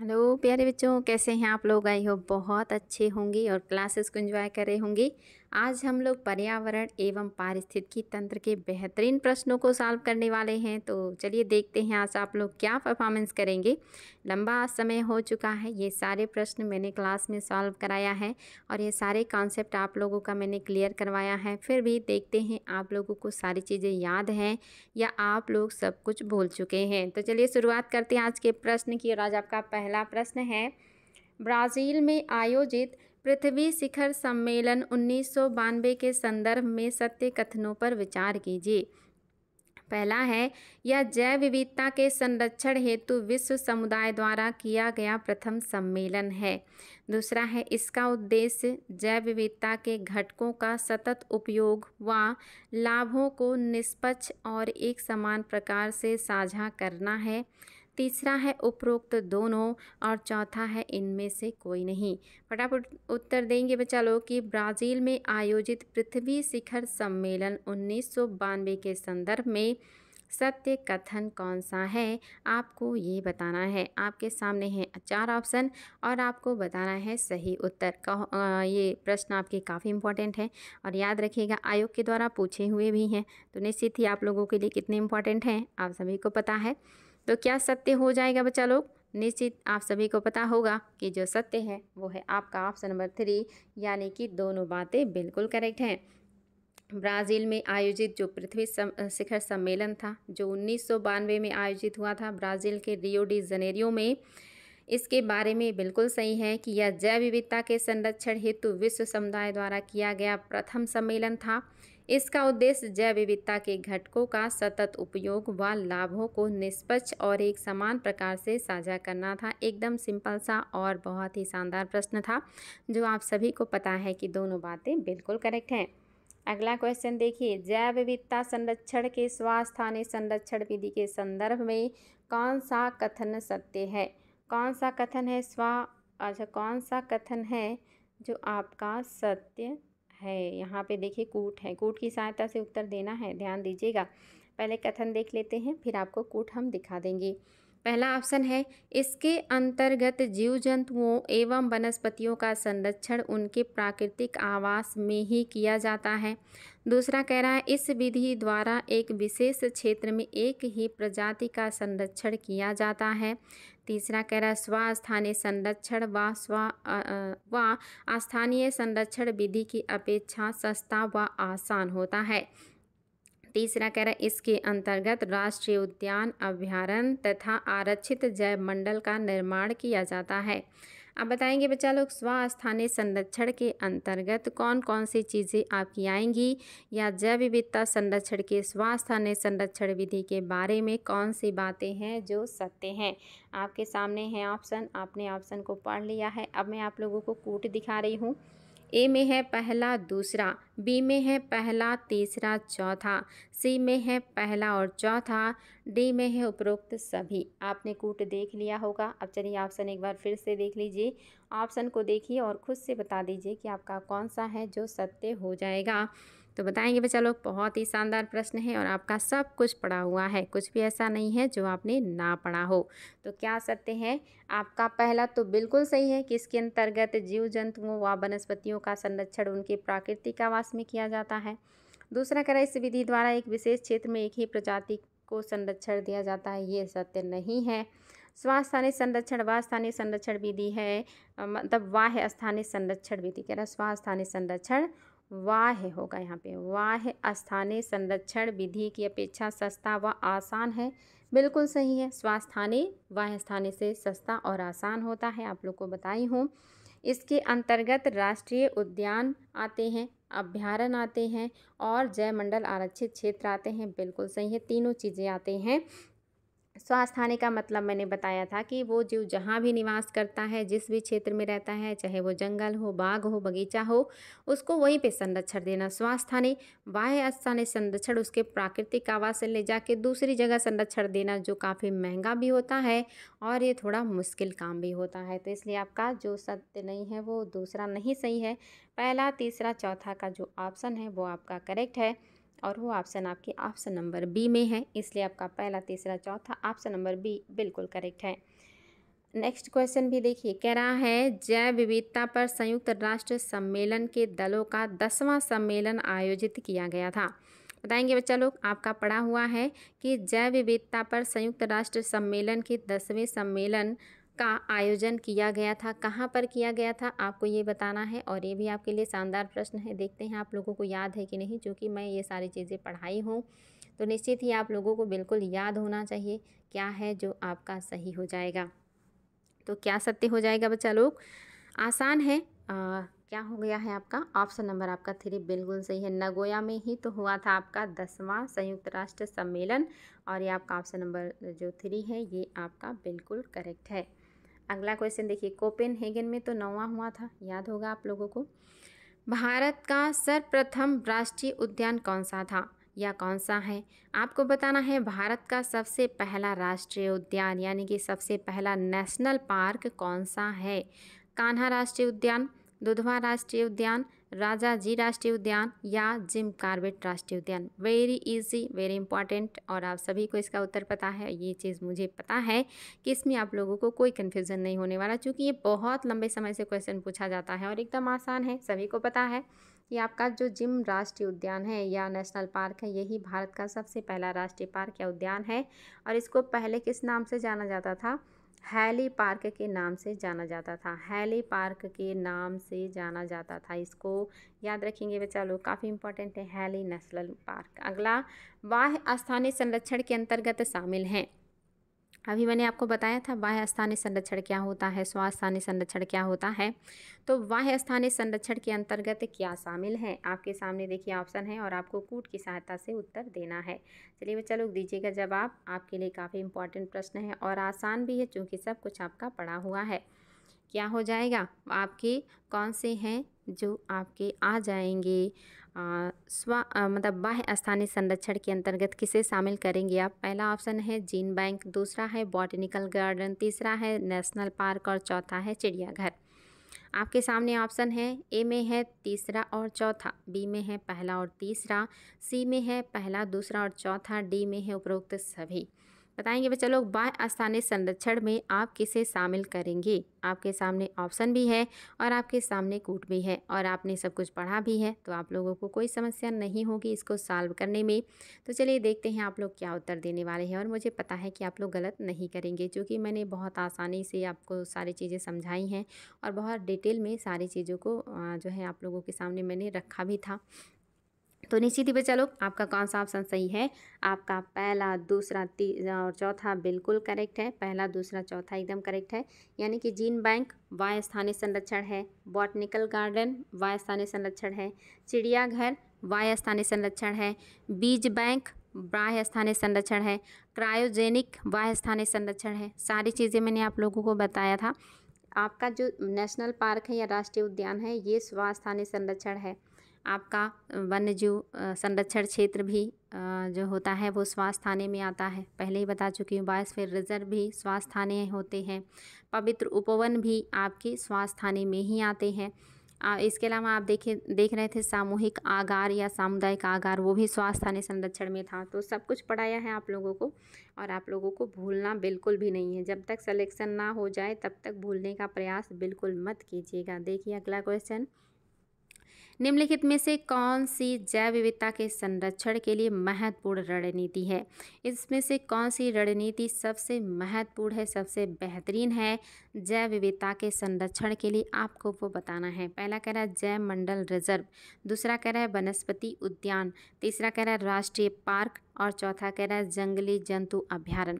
hello प्यारे बच्चों कैसे हैं आप लोग आई हो बहुत अच्छे होंगी और क्लासेस को एंजॉय कर रहे होंगे आज हम लोग पर्यावरण एवं पारिस्थितिकी तंत्र के बेहतरीन प्रश्नों को सॉल्व करने वाले हैं तो चलिए देखते हैं आज आप लोग क्या परफॉर्मेंस करेंगे लंबा समय हो चुका है ये सारे प्रश्न मैंने क्लास में सॉल्व कराया है और ये सारे कॉन्सेप्ट आप लोगों का मैंने क्लियर करवाया है फिर भी देखते हैं आप लोगों को सारी चीज़ें याद हैं या आप लोग सब कुछ भूल चुके हैं तो चलिए शुरुआत करते हैं आज के प्रश्न की और आज आपका पहला प्रश्न है ब्राज़ील में आयोजित पृथ्वी शिखर सम्मेलन उन्नीस के संदर्भ में सत्य कथनों पर विचार कीजिए पहला है यह जैव विविधता के संरक्षण हेतु विश्व समुदाय द्वारा किया गया प्रथम सम्मेलन है दूसरा है इसका उद्देश्य जैव विविधता के घटकों का सतत उपयोग व लाभों को निष्पक्ष और एक समान प्रकार से साझा करना है तीसरा है उपरोक्त दोनों और चौथा है इनमें से कोई नहीं फटाफट उत्तर देंगे बच्चा लोग कि ब्राज़ील में आयोजित पृथ्वी शिखर सम्मेलन उन्नीस के संदर्भ में सत्य कथन कौन सा है आपको ये बताना है आपके सामने है चार ऑप्शन और आपको बताना है सही उत्तर कहो ये प्रश्न आपके काफ़ी इंपॉर्टेंट है और याद रखिएगा आयोग के द्वारा पूछे हुए भी हैं तो निश्चित ही आप लोगों के लिए कितने इंपॉर्टेंट हैं आप सभी को पता है तो क्या सत्य हो जाएगा बच्चा लोग निश्चित आप सभी को पता होगा कि जो सत्य है वो है आपका ऑप्शन नंबर थ्री यानी कि दोनों बातें बिल्कुल करेक्ट हैं ब्राज़ील में आयोजित जो पृथ्वी सम, शिखर सम्मेलन था जो उन्नीस में आयोजित हुआ था ब्राज़ील के रियो डी जनेरियो में इसके बारे में बिल्कुल सही है कि यह जैव विविधता के संरक्षण हेतु विश्व समुदाय द्वारा किया गया प्रथम सम्मेलन था इसका उद्देश्य जैव विविधता के घटकों का सतत उपयोग व लाभों को निष्पक्ष और एक समान प्रकार से साझा करना था एकदम सिंपल सा और बहुत ही शानदार प्रश्न था जो आप सभी को पता है कि दोनों बातें बिल्कुल करेक्ट हैं अगला क्वेश्चन देखिए जैव विविधता संरक्षण के स्वास्थ्य संरक्षण विधि के संदर्भ में कौन सा कथन सत्य है कौन सा कथन है स्वा अच्छा कौन सा कथन है जो आपका सत्य है यहाँ पे देखिए कूट है कूट की सहायता से उत्तर देना है ध्यान दीजिएगा पहले कथन देख लेते हैं फिर आपको कूट हम दिखा देंगे पहला ऑप्शन है इसके अंतर्गत जीव जंतुओं एवं वनस्पतियों का संरक्षण उनके प्राकृतिक आवास में ही किया जाता है दूसरा कह रहा है इस विधि द्वारा एक विशेष क्षेत्र में एक ही प्रजाति का संरक्षण किया जाता है तीसरा कह रहा है स्वास्थानीय संरक्षण व स्व व स्थानीय संरक्षण विधि की अपेक्षा सस्ता व आसान होता है तीसरा कह रहा है इसके अंतर्गत राष्ट्रीय उद्यान अभ्यारण्य तथा आरक्षित जैव मंडल का निर्माण किया जाता है अब बताएंगे बच्चा लोग स्वास्थानीय संरक्षण के अंतर्गत कौन कौन सी चीज़ें आपकी आएंगी या जैव विविधता संरक्षण के स्वास्थानीय संरक्षण विधि के बारे में कौन सी बातें हैं जो सत्य हैं आपके सामने हैं ऑप्शन आपने ऑप्शन को पढ़ लिया है अब मैं आप लोगों को कूट दिखा रही हूँ ए में है पहला दूसरा बी में है पहला तीसरा चौथा सी में है पहला और चौथा डी में है उपरोक्त सभी आपने कूट देख लिया होगा अब चलिए ऑप्शन एक बार फिर से देख लीजिए ऑप्शन को देखिए और खुद से बता दीजिए कि आपका कौन सा है जो सत्य हो जाएगा तो बताएंगे बच्चा लोग बहुत ही शानदार प्रश्न है और आपका सब कुछ पढ़ा हुआ है कुछ भी ऐसा नहीं है जो आपने ना पढ़ा हो तो क्या सत्य है आपका पहला तो बिल्कुल सही है कि इसके अंतर्गत जीव जंतुओं व वनस्पतियों का संरक्षण उनके प्राकृतिक आवास में किया जाता है दूसरा करा इस विधि द्वारा एक विशेष क्षेत्र में एक ही प्रजाति को संरक्षण दिया जाता है ये सत्य नहीं है स्वास्थानीय स्थानीय संरक्षण व स्थानीय संरक्षण विधि है मतलब वाह स्थानीय संरक्षण विधि कह रहा है स्वास्थानीय स्थानीय संरक्षण वाह होगा यहाँ पे वाह स्थानीय संरक्षण विधि की अपेक्षा सस्ता व आसान है बिल्कुल सही है स्वास्थाने वाह स्थानीय से सस्ता और आसान होता है आप लोग को बताई हूँ इसके अंतर्गत राष्ट्रीय उद्यान आते हैं अभ्यारण आते हैं और जयमंडल आरक्षित क्षेत्र आते हैं बिल्कुल सही है तीनों चीज़ें आते हैं स्वास्थाने का मतलब मैंने बताया था कि वो जीव जहाँ भी निवास करता है जिस भी क्षेत्र में रहता है चाहे वो जंगल हो बाग हो बगीचा हो उसको वहीं पे संरक्षण देना स्वास्थाने बाह्य स्थानीय संरक्षण उसके प्राकृतिक आवास से ले जाके दूसरी जगह संरक्षण देना जो काफ़ी महंगा भी होता है और ये थोड़ा मुश्किल काम भी होता है तो इसलिए आपका जो सत्य नहीं है वो दूसरा नहीं सही है पहला तीसरा चौथा का जो ऑप्शन है वो आपका करेक्ट है और वो ऑप्शन आपके ऑप्शन नंबर बी में है इसलिए आपका पहला तीसरा चौथा ऑप्शन नंबर बी बिल्कुल करेक्ट है नेक्स्ट क्वेश्चन भी देखिए कह रहा है जैव विविधता पर संयुक्त राष्ट्र सम्मेलन के दलों का दसवां सम्मेलन आयोजित किया गया था बताएंगे बच्चा लोग आपका पढ़ा हुआ है कि जैव विविधता पर संयुक्त राष्ट्र सम्मेलन के दसवें सम्मेलन का आयोजन किया गया था कहाँ पर किया गया था आपको ये बताना है और ये भी आपके लिए शानदार प्रश्न है देखते हैं आप लोगों को याद है कि नहीं चूँकि मैं ये सारी चीज़ें पढ़ाई हूँ तो निश्चित ही आप लोगों को बिल्कुल याद होना चाहिए क्या है जो आपका सही हो जाएगा तो क्या सत्य हो जाएगा बच्चा लोग आसान है आ, क्या हो गया है आपका ऑप्शन नंबर आपका थ्री बिल्कुल सही है नगोया में ही तो हुआ था आपका दसवां संयुक्त राष्ट्र सम्मेलन और ये आपका ऑप्शन नंबर जो थ्री है ये आपका बिल्कुल करेक्ट है अगला क्वेश्चन देखिए कोपेन हेगन में तो नौवा हुआ था याद होगा आप लोगों को भारत का सर्वप्रथम राष्ट्रीय उद्यान कौन सा था या कौन सा है आपको बताना है भारत का सबसे पहला राष्ट्रीय उद्यान यानी कि सबसे पहला नेशनल पार्क कौन सा है कान्हा राष्ट्रीय उद्यान दुधवा राष्ट्रीय उद्यान राजा जी राष्ट्रीय उद्यान या जिम कार्बेट राष्ट्रीय उद्यान वेरी इजी वेरी इंपॉर्टेंट और आप सभी को इसका उत्तर पता है ये चीज़ मुझे पता है कि इसमें आप लोगों को कोई कन्फ्यूज़न नहीं होने वाला चूँकि ये बहुत लंबे समय से क्वेश्चन पूछा जाता है और एकदम आसान है सभी को पता है कि आपका जो जिम राष्ट्रीय उद्यान है या नेशनल पार्क है यही भारत का सबसे पहला राष्ट्रीय पार्क या उद्यान है और इसको पहले किस नाम से जाना जाता था हैली पार्क के नाम से जाना जाता था हैली पार्क के नाम से जाना जाता था इसको याद रखेंगे बच्चा लोग काफ़ी इंपॉर्टेंट है हैली नेशनल पार्क अगला वाह स्थानीय संरक्षण के अंतर्गत शामिल हैं अभी मैंने आपको बताया था बाह्य स्थानीय संरक्षण क्या होता है स्वास्थ्य स्थानीय संरक्षण क्या होता है तो बाह्य स्थानीय संरक्षण के अंतर्गत क्या शामिल है आपके सामने देखिए ऑप्शन है और आपको कूट की सहायता से उत्तर देना है चलिए बच्चा लोग दीजिएगा जवाब आपके लिए काफ़ी इंपॉर्टेंट प्रश्न है और आसान भी है चूँकि सब कुछ आपका पड़ा हुआ है क्या हो जाएगा आपके कौन से हैं जो आपके आ जाएंगे स्व मतलब बाह्य स्थानीय संरक्षण के अंतर्गत किसे शामिल करेंगे आप पहला ऑप्शन है जीन बैंक दूसरा है बॉटनिकल गार्डन तीसरा है नेशनल पार्क और चौथा है चिड़ियाघर आपके सामने ऑप्शन है ए में है तीसरा और चौथा बी में है पहला और तीसरा सी में है पहला दूसरा और चौथा डी में है उपरोक्त सभी बताएंगे बच्चे लोग बाह्य स्थानीय संरक्षण में आप किसे शामिल करेंगे आपके सामने ऑप्शन भी है और आपके सामने कूट भी है और आपने सब कुछ पढ़ा भी है तो आप लोगों को कोई समस्या नहीं होगी इसको सॉल्व करने में तो चलिए देखते हैं आप लोग क्या उत्तर देने वाले हैं और मुझे पता है कि आप लोग गलत नहीं करेंगे क्योंकि मैंने बहुत आसानी से आपको सारी चीज़ें समझाई हैं और बहुत डिटेल में सारी चीज़ों को जो है आप लोगों के सामने मैंने रखा भी था तो निश्चित ही बच्चा लोग आपका कौन सा ऑप्शन सही है आपका पहला दूसरा तीसरा और चौथा बिल्कुल करेक्ट है पहला दूसरा चौथा एकदम करेक्ट है यानी कि जीन बैंक वाय स्थानीय संरक्षण है बॉटनिकल गार्डन वाय स्थानीय संरक्षण है चिड़ियाघर वाय स्थानीय संरक्षण है बीज बैंक बाह्य स्थानीय संरक्षण है क्रायोजेनिक बाह्य स्थानीय संरक्षण है सारी चीज़ें मैंने आप लोगों को बताया था आपका जो नेशनल पार्क है या राष्ट्रीय उद्यान है ये स्वास्थानीय संरक्षण है आपका वन्य जीव संरक्षण क्षेत्र भी जो होता है वो स्वास्थ्य थाने में आता है पहले ही बता चुकी हूँ बायोस्फीयर रिजर्व भी स्वास्थ्य थाने होते हैं पवित्र उपवन भी आपके स्वास्थ्य थाने में ही आते हैं इसके अलावा आप देखे देख रहे थे सामूहिक आगार या सामुदायिक आगार वो भी स्वास्थ्य थाने संरक्षण में था तो सब कुछ पढ़ाया है आप लोगों को और आप लोगों को भूलना बिल्कुल भी नहीं है जब तक सलेक्शन ना हो जाए तब तक भूलने का प्रयास बिल्कुल मत कीजिएगा देखिए अगला क्वेश्चन निम्नलिखित में से कौन सी जैव विविधता के संरक्षण के लिए महत्वपूर्ण रणनीति है इसमें से कौन सी रणनीति सबसे महत्वपूर्ण है सबसे बेहतरीन है जैव विविधता के संरक्षण के लिए आपको वो बताना है पहला कह रहा है जैव मंडल रिजर्व दूसरा कह रहा है वनस्पति उद्यान तीसरा कह रहा है राष्ट्रीय पार्क और चौथा कह रहा है जंगली जंतु अभ्यारण्य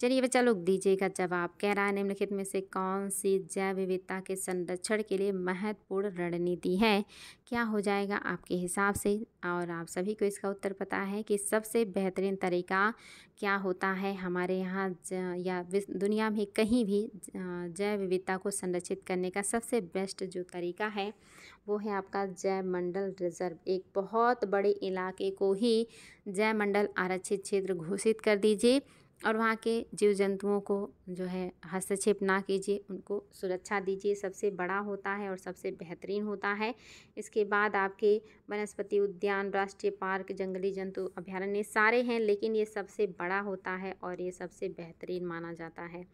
चलिए बच्चा लोग दीजिएगा जवाब कह रहा है निम्नलिखित में से कौन सी जैव विविधता के संरक्षण के लिए महत्वपूर्ण रणनीति है क्या हो जाएगा आपके हिसाब से और आप सभी को इसका उत्तर पता है कि सबसे बेहतरीन तरीका क्या होता है हमारे यहाँ या दुनिया में कहीं भी जैव विविधता को संरक्षित करने का सबसे बेस्ट जो तरीका है वो है आपका जयमंडल रिजर्व एक बहुत बड़े इलाके को ही जयमंडल आरक्षित क्षेत्र घोषित कर दीजिए और वहाँ के जीव जंतुओं को जो है हस्तक्षेप ना कीजिए उनको सुरक्षा दीजिए सबसे बड़ा होता है और सबसे बेहतरीन होता है इसके बाद आपके वनस्पति उद्यान राष्ट्रीय पार्क जंगली जंतु अभ्यारण्य सारे हैं लेकिन ये सबसे बड़ा होता है और ये सबसे बेहतरीन माना जाता है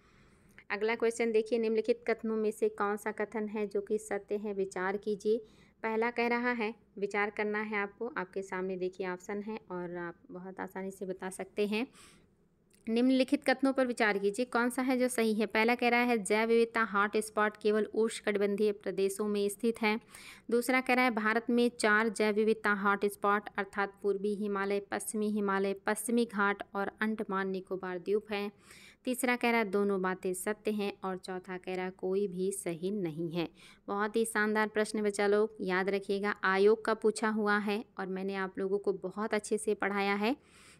अगला क्वेश्चन देखिए निम्नलिखित कथनों में से कौन सा कथन है जो कि सत्य है विचार कीजिए पहला कह रहा है विचार करना है आपको आपके सामने देखिए ऑप्शन है और आप बहुत आसानी से बता सकते हैं निम्नलिखित कथनों पर विचार कीजिए कौन सा है जो सही है पहला कह रहा है जैव विविधता हॉट स्पॉट केवल उष्णकटिबंधीय प्रदेशों में स्थित है दूसरा कह रहा है भारत में चार जैव विविधता हॉट स्पॉट अर्थात पूर्वी हिमालय पश्चिमी हिमालय पश्चिमी घाट और अंडमान निकोबार द्वीप है तीसरा कह रहा है दोनों बातें सत्य हैं और चौथा कह रहा है कोई भी सही नहीं है बहुत ही शानदार प्रश्न बच्चा लोग याद रखिएगा आयोग का पूछा हुआ है और मैंने आप लोगों को बहुत अच्छे से पढ़ाया है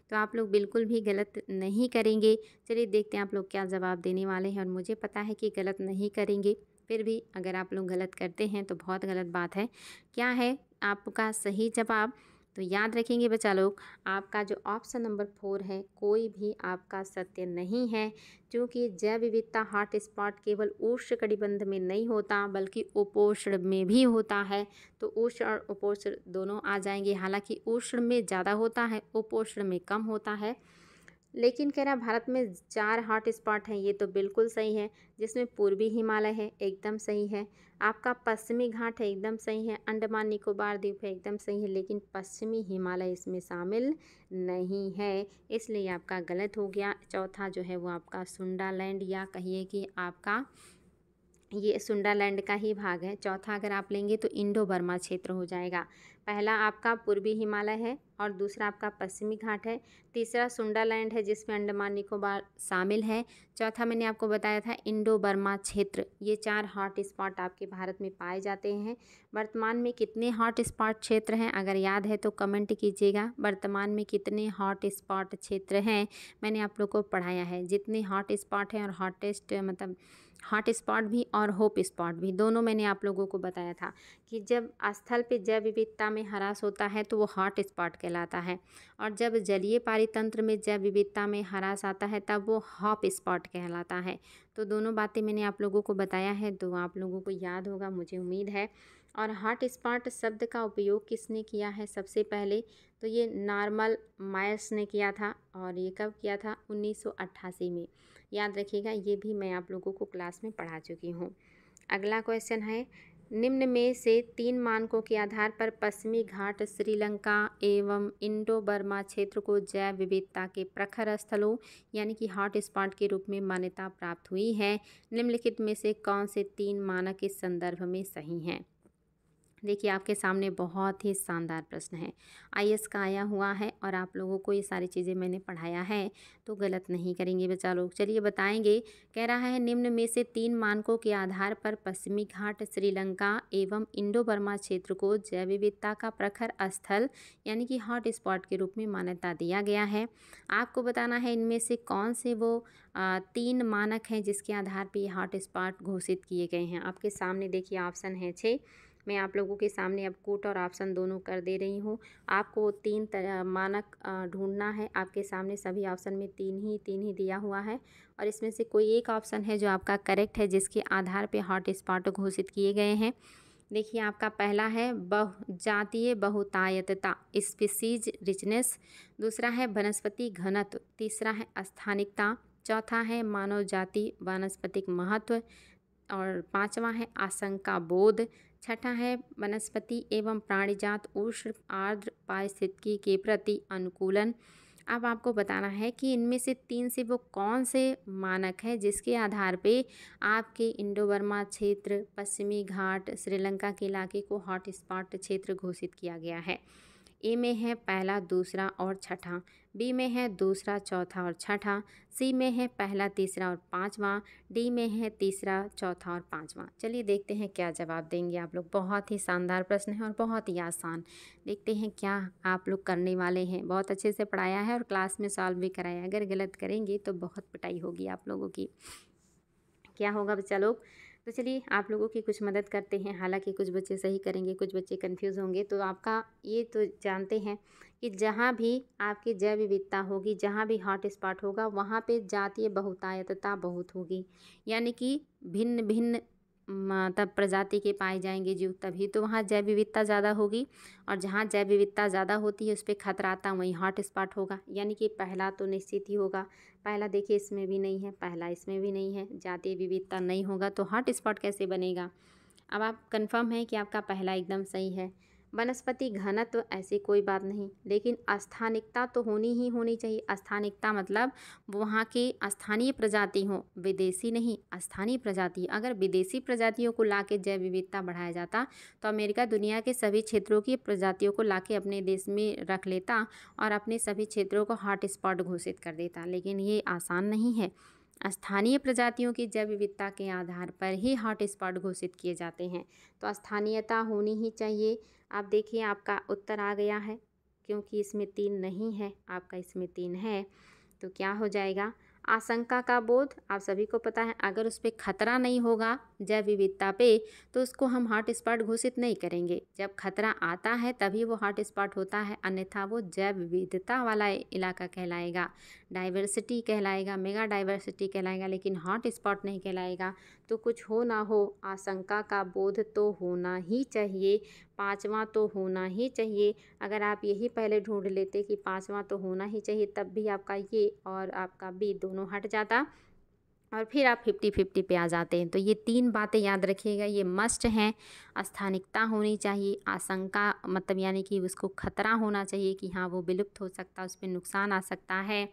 तो आप लोग बिल्कुल भी गलत नहीं करेंगे चलिए देखते हैं आप लोग क्या जवाब देने वाले हैं और मुझे पता है कि गलत नहीं करेंगे फिर भी अगर आप लोग गलत करते हैं तो बहुत गलत बात है क्या है आपका सही जवाब तो याद रखेंगे बच्चा लोग आपका जो ऑप्शन नंबर फोर है कोई भी आपका सत्य नहीं है क्योंकि जैव विविधता हॉट स्पॉट केवल उष्ण कटिबंध में नहीं होता बल्कि उपोषण में भी होता है तो उष्ण और उपोषण दोनों आ जाएंगे हालांकि उष्ण में ज़्यादा होता है उपोषण में कम होता है लेकिन कह रहा भारत में चार हॉट स्पॉट हैं ये तो बिल्कुल सही है जिसमें पूर्वी हिमालय है एकदम सही है आपका पश्चिमी घाट है एकदम सही है अंडमान निकोबार द्वीप है एकदम सही है लेकिन पश्चिमी हिमालय इसमें शामिल नहीं है इसलिए आपका गलत हो गया चौथा जो है वो आपका सुंडा लैंड या कहिए कि आपका ये सुंडालैंड का ही भाग है चौथा अगर आप लेंगे तो इंडो बर्मा क्षेत्र हो जाएगा पहला आपका पूर्वी हिमालय है और दूसरा आपका पश्चिमी घाट है तीसरा सुंडालैंड है जिसमें अंडमान निकोबार शामिल है चौथा मैंने आपको बताया था इंडो बर्मा क्षेत्र ये चार हॉट स्पॉट आपके भारत में पाए जाते हैं वर्तमान में कितने हॉट स्पॉट क्षेत्र हैं अगर याद है तो कमेंट कीजिएगा वर्तमान में कितने हॉट स्पॉट क्षेत्र हैं मैंने आप लोग को पढ़ाया है जितने हॉट स्पॉट हैं और हॉटेस्ट मतलब हॉट स्पॉट भी और होप स्पॉट भी दोनों मैंने आप लोगों को बताया था कि जब स्थल पे जैव विविधता में ह्रास होता है तो वो हॉट स्पॉट कहलाता है और जब जलीय पारितंत्र में जैव विविधता में ह्रास आता है तब वो हॉप स्पॉट कहलाता है तो दोनों बातें मैंने आप लोगों को बताया है तो आप लोगों को याद होगा मुझे उम्मीद है और हॉट स्पॉट शब्द का उपयोग किसने किया है सबसे पहले तो ये नॉर्मल मायर्स ने किया था और ये कब किया था उन्नीस में याद रखिएगा ये भी मैं आप लोगों को क्लास में पढ़ा चुकी हूँ अगला क्वेश्चन है निम्न में से तीन मानकों के आधार पर पश्चिमी घाट श्रीलंका एवं इंडो बर्मा क्षेत्र को जैव विविधता के प्रखर स्थलों यानी कि हॉटस्पॉट के रूप में मान्यता प्राप्त हुई है निम्नलिखित में से कौन से तीन मानक इस संदर्भ में सही हैं देखिए आपके सामने बहुत ही शानदार प्रश्न है आई का आया हुआ है और आप लोगों को ये सारी चीज़ें मैंने पढ़ाया है तो गलत नहीं करेंगे बच्चा लोग चलिए बताएंगे कह रहा है निम्न में से तीन मानकों के आधार पर पश्चिमी घाट श्रीलंका एवं इंडो बर्मा क्षेत्र को जैव विविधता का प्रखर स्थल यानी कि हॉट स्पॉट के रूप में मान्यता दिया गया है आपको बताना है इनमें से कौन से वो तीन मानक हैं जिसके आधार पर ये हॉट स्पॉट घोषित किए गए हैं आपके सामने देखिए ऑप्शन है छः मैं आप लोगों के सामने अब कोट और ऑप्शन दोनों कर दे रही हूँ आपको तीन मानक ढूंढना है आपके सामने सभी ऑप्शन में तीन ही तीन ही दिया हुआ है और इसमें से कोई एक ऑप्शन है जो आपका करेक्ट है जिसके आधार पर हॉट स्पॉट घोषित किए गए हैं देखिए आपका पहला है बहु जातीय बहुतायतता स्पीसीज रिचनेस दूसरा है वनस्पति घनत्व तीसरा है स्थानिकता चौथा है मानव जाति वनस्पतिक महत्व और पांचवा है आशंका बोध छठा है वनस्पति एवं प्राणिजात उष्ण आर्द्र पारिस्थितिकी के प्रति अनुकूलन अब आपको बताना है कि इनमें से तीन से वो कौन से मानक हैं जिसके आधार पे आपके इंडो वर्मा क्षेत्र पश्चिमी घाट श्रीलंका के इलाके को हॉटस्पॉट क्षेत्र घोषित किया गया है ए में है पहला दूसरा और छठा बी में है दूसरा चौथा और छठा सी में है पहला तीसरा और पाँचवा डी में है तीसरा चौथा और पाँचवा चलिए देखते हैं क्या जवाब देंगे आप लोग बहुत ही शानदार प्रश्न है और बहुत ही आसान देखते हैं क्या आप लोग करने वाले हैं बहुत अच्छे से पढ़ाया है और क्लास में सॉल्व भी कराया अगर गलत करेंगे तो बहुत पिटाई होगी आप लोगों की क्या होगा बच्चा लोग तो चलिए आप लोगों की कुछ मदद करते हैं हालांकि कुछ बच्चे सही करेंगे कुछ बच्चे कंफ्यूज होंगे तो आपका ये तो जानते हैं कि जहाँ भी आपकी जैव विविधता होगी जहाँ भी हॉट स्पॉट होगा वहाँ पे जातीय बहुतायतता बहुत होगी यानी कि भिन्न भिन्न मतलब प्रजाति के पाए जाएंगे जीव तभी तो वहाँ जैव विविधता ज़्यादा होगी और जहाँ जैव विविधता ज़्यादा होती है उस पर खतराता वहीं हॉट स्पॉट होगा यानी कि पहला तो निश्चित ही होगा पहला देखिए इसमें भी नहीं है पहला इसमें भी नहीं है जातीय विविधता नहीं होगा तो हॉट स्पॉट कैसे बनेगा अब आप कंफर्म है कि आपका पहला एकदम सही है वनस्पति घनत्व ऐसी कोई बात नहीं लेकिन स्थानिकता तो होनी ही होनी चाहिए स्थानिकता मतलब वहाँ की स्थानीय प्रजाति हो विदेशी नहीं स्थानीय प्रजाति अगर विदेशी प्रजातियों को ला के जैव विविधता बढ़ाया जाता तो अमेरिका दुनिया के सभी क्षेत्रों की प्रजातियों को ला के अपने देश में रख लेता और अपने सभी क्षेत्रों को हॉटस्पॉट घोषित कर देता लेकिन ये आसान नहीं है स्थानीय प्रजातियों की जैव विविधता के आधार पर ही हॉटस्पॉट घोषित किए जाते हैं तो स्थानीयता होनी ही चाहिए आप देखिए आपका उत्तर आ गया है क्योंकि इसमें तीन नहीं है आपका इसमें तीन है तो क्या हो जाएगा आशंका का बोध आप सभी को पता है अगर उस पर खतरा नहीं होगा जैव विविधता पे तो उसको हम हॉट स्पॉट घोषित नहीं करेंगे जब खतरा आता है तभी वो हॉट स्पॉट होता है अन्यथा वो जैव विविधता वाला इलाका कहलाएगा डाइवर्सिटी कहलाएगा मेगा डाइवर्सिटी कहलाएगा लेकिन हॉट स्पॉट नहीं कहलाएगा तो कुछ हो ना हो आशंका का बोध तो होना ही चाहिए पाँचवा तो होना ही चाहिए अगर आप यही पहले ढूंढ लेते कि पाँचवा तो होना ही चाहिए तब भी आपका ये और आपका बी दोनों हट जाता और फिर आप फिफ्टी फिफ्टी पे आ जाते हैं तो ये तीन बातें याद रखिएगा ये मस्ट हैं स्थानिकता होनी चाहिए आशंका मतलब यानी कि उसको खतरा होना चाहिए कि हाँ वो विलुप्त हो सकता है उस पर नुकसान आ सकता है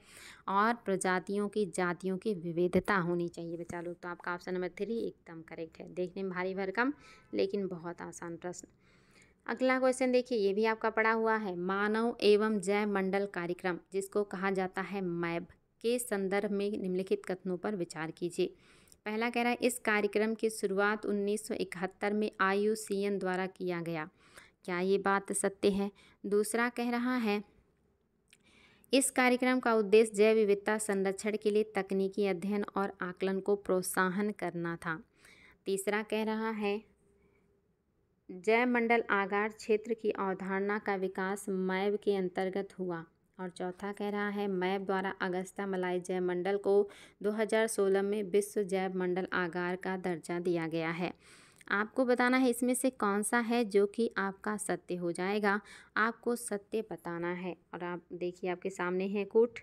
और प्रजातियों की जातियों की विविधता होनी चाहिए बचा लो तो आपका ऑप्शन नंबर थ्री एकदम करेक्ट है देखने में भारी भरकम लेकिन बहुत आसान प्रश्न अगला क्वेश्चन देखिए ये भी आपका पड़ा हुआ है मानव एवं जैव मंडल कार्यक्रम जिसको कहा जाता है मैब के संदर्भ में निम्नलिखित कथनों पर विचार कीजिए पहला कह रहा है इस कार्यक्रम की शुरुआत 1971 में आयु द्वारा किया गया क्या ये बात सत्य है दूसरा कह रहा है इस कार्यक्रम का उद्देश्य जैव विविधता संरक्षण के लिए तकनीकी अध्ययन और आकलन को प्रोत्साहन करना था तीसरा कह रहा है जैव मंडल आगार क्षेत्र की अवधारणा का विकास मैव के अंतर्गत हुआ और चौथा कह रहा है मैप द्वारा अगस्ता मलाई जैव मंडल को 2016 में विश्व जैव मंडल आगार का दर्जा दिया गया है आपको बताना है इसमें से कौन सा है जो कि आपका सत्य हो जाएगा आपको सत्य बताना है और आप देखिए आपके सामने है कुट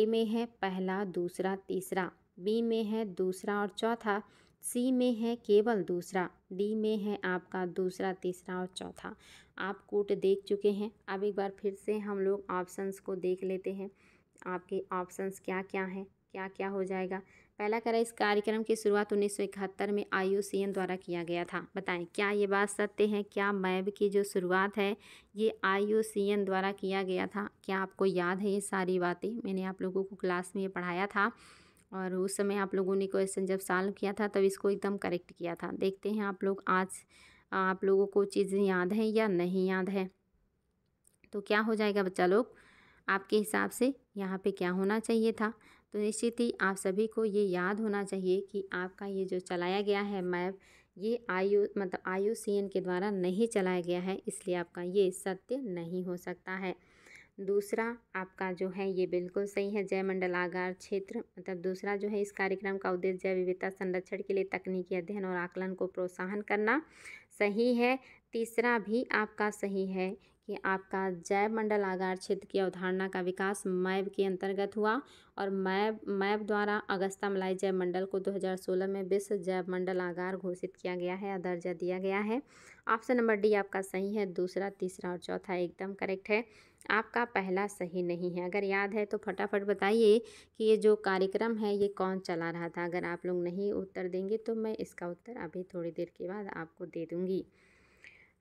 ए में है पहला दूसरा तीसरा बी में है दूसरा और चौथा सी में है केवल दूसरा डी में है आपका दूसरा तीसरा और चौथा आप कोट देख चुके हैं अब एक बार फिर से हम लोग ऑप्शंस को देख लेते हैं आपके ऑप्शंस क्या क्या हैं क्या क्या हो जाएगा पहला करा इस कार्यक्रम की शुरुआत उन्नीस में आई द्वारा किया गया था बताएं क्या ये बात सत्य है क्या मैब की जो शुरुआत है ये आई द्वारा किया गया था क्या आपको याद है ये सारी बातें मैंने आप लोगों को क्लास में ये पढ़ाया था और उस समय आप लोगों ने क्वेश्चन जब सॉल्व किया था तब तो इसको एकदम करेक्ट किया था देखते हैं आप लोग आज आप लोगों को चीज़ें याद हैं या नहीं याद है तो क्या हो जाएगा बच्चा लोग आपके हिसाब से यहाँ पे क्या होना चाहिए था तो निश्चित ही आप सभी को ये याद होना चाहिए कि आपका ये जो चलाया गया है मैप ये आयु मतलब आयु के द्वारा नहीं चलाया गया है इसलिए आपका ये सत्य नहीं हो सकता है दूसरा आपका जो है ये बिल्कुल सही है जय आगार क्षेत्र मतलब दूसरा जो है इस कार्यक्रम का उद्देश्य जैव विविधता संरक्षण के लिए तकनीकी अध्ययन और आकलन को प्रोत्साहन करना सही है तीसरा भी आपका सही है कि आपका जैव मंडल आगार क्षेत्र की अवधारणा का विकास मैब के अंतर्गत हुआ और मैब मैब द्वारा अगस्ता मलाई जैव मंडल को 2016 में विश्व जैव मंडल आगार घोषित किया गया है या दर्जा दिया गया है ऑप्शन नंबर डी आपका सही है दूसरा तीसरा और चौथा एकदम करेक्ट है आपका पहला सही नहीं है अगर याद है तो फटाफट बताइए कि ये जो कार्यक्रम है ये कौन चला रहा था अगर आप लोग नहीं उत्तर देंगे तो मैं इसका उत्तर अभी थोड़ी देर के बाद आपको दे दूँगी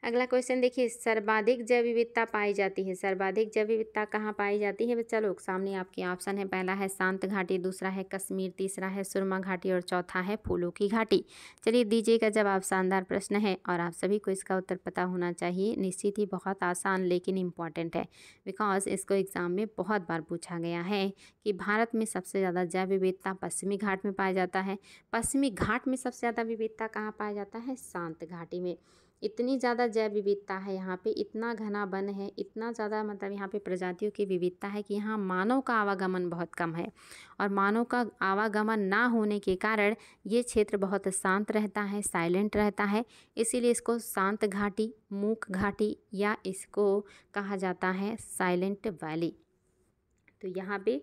अगला क्वेश्चन देखिए सर्वाधिक जैव विविधता पाई जाती है सर्वाधिक जैव विविधता कहाँ पाई जाती है बच्चा लोग सामने आपके ऑप्शन है पहला है शांत घाटी दूसरा है कश्मीर तीसरा है सुरमा घाटी और चौथा है फूलों की घाटी चलिए दीजिएगा जवाब शानदार प्रश्न है और आप सभी को इसका उत्तर पता होना चाहिए निश्चित ही बहुत आसान लेकिन इम्पॉर्टेंट है बिकॉज इसको एग्ज़ाम में बहुत बार पूछा गया है कि भारत में सबसे ज़्यादा जैव विविधता पश्चिमी घाट में पाया जाता है पश्चिमी घाट में सबसे ज़्यादा विविधता कहाँ पाया जाता है शांत घाटी में इतनी ज़्यादा जैव विविधता है यहाँ पे इतना घना वन है इतना ज़्यादा मतलब यहाँ पे प्रजातियों की विविधता है कि यहाँ मानव का आवागमन बहुत कम है और मानव का आवागमन ना होने के कारण ये क्षेत्र बहुत शांत रहता है साइलेंट रहता है इसीलिए इसको शांत घाटी मूक घाटी या इसको कहा जाता है साइलेंट वैली तो यहाँ पर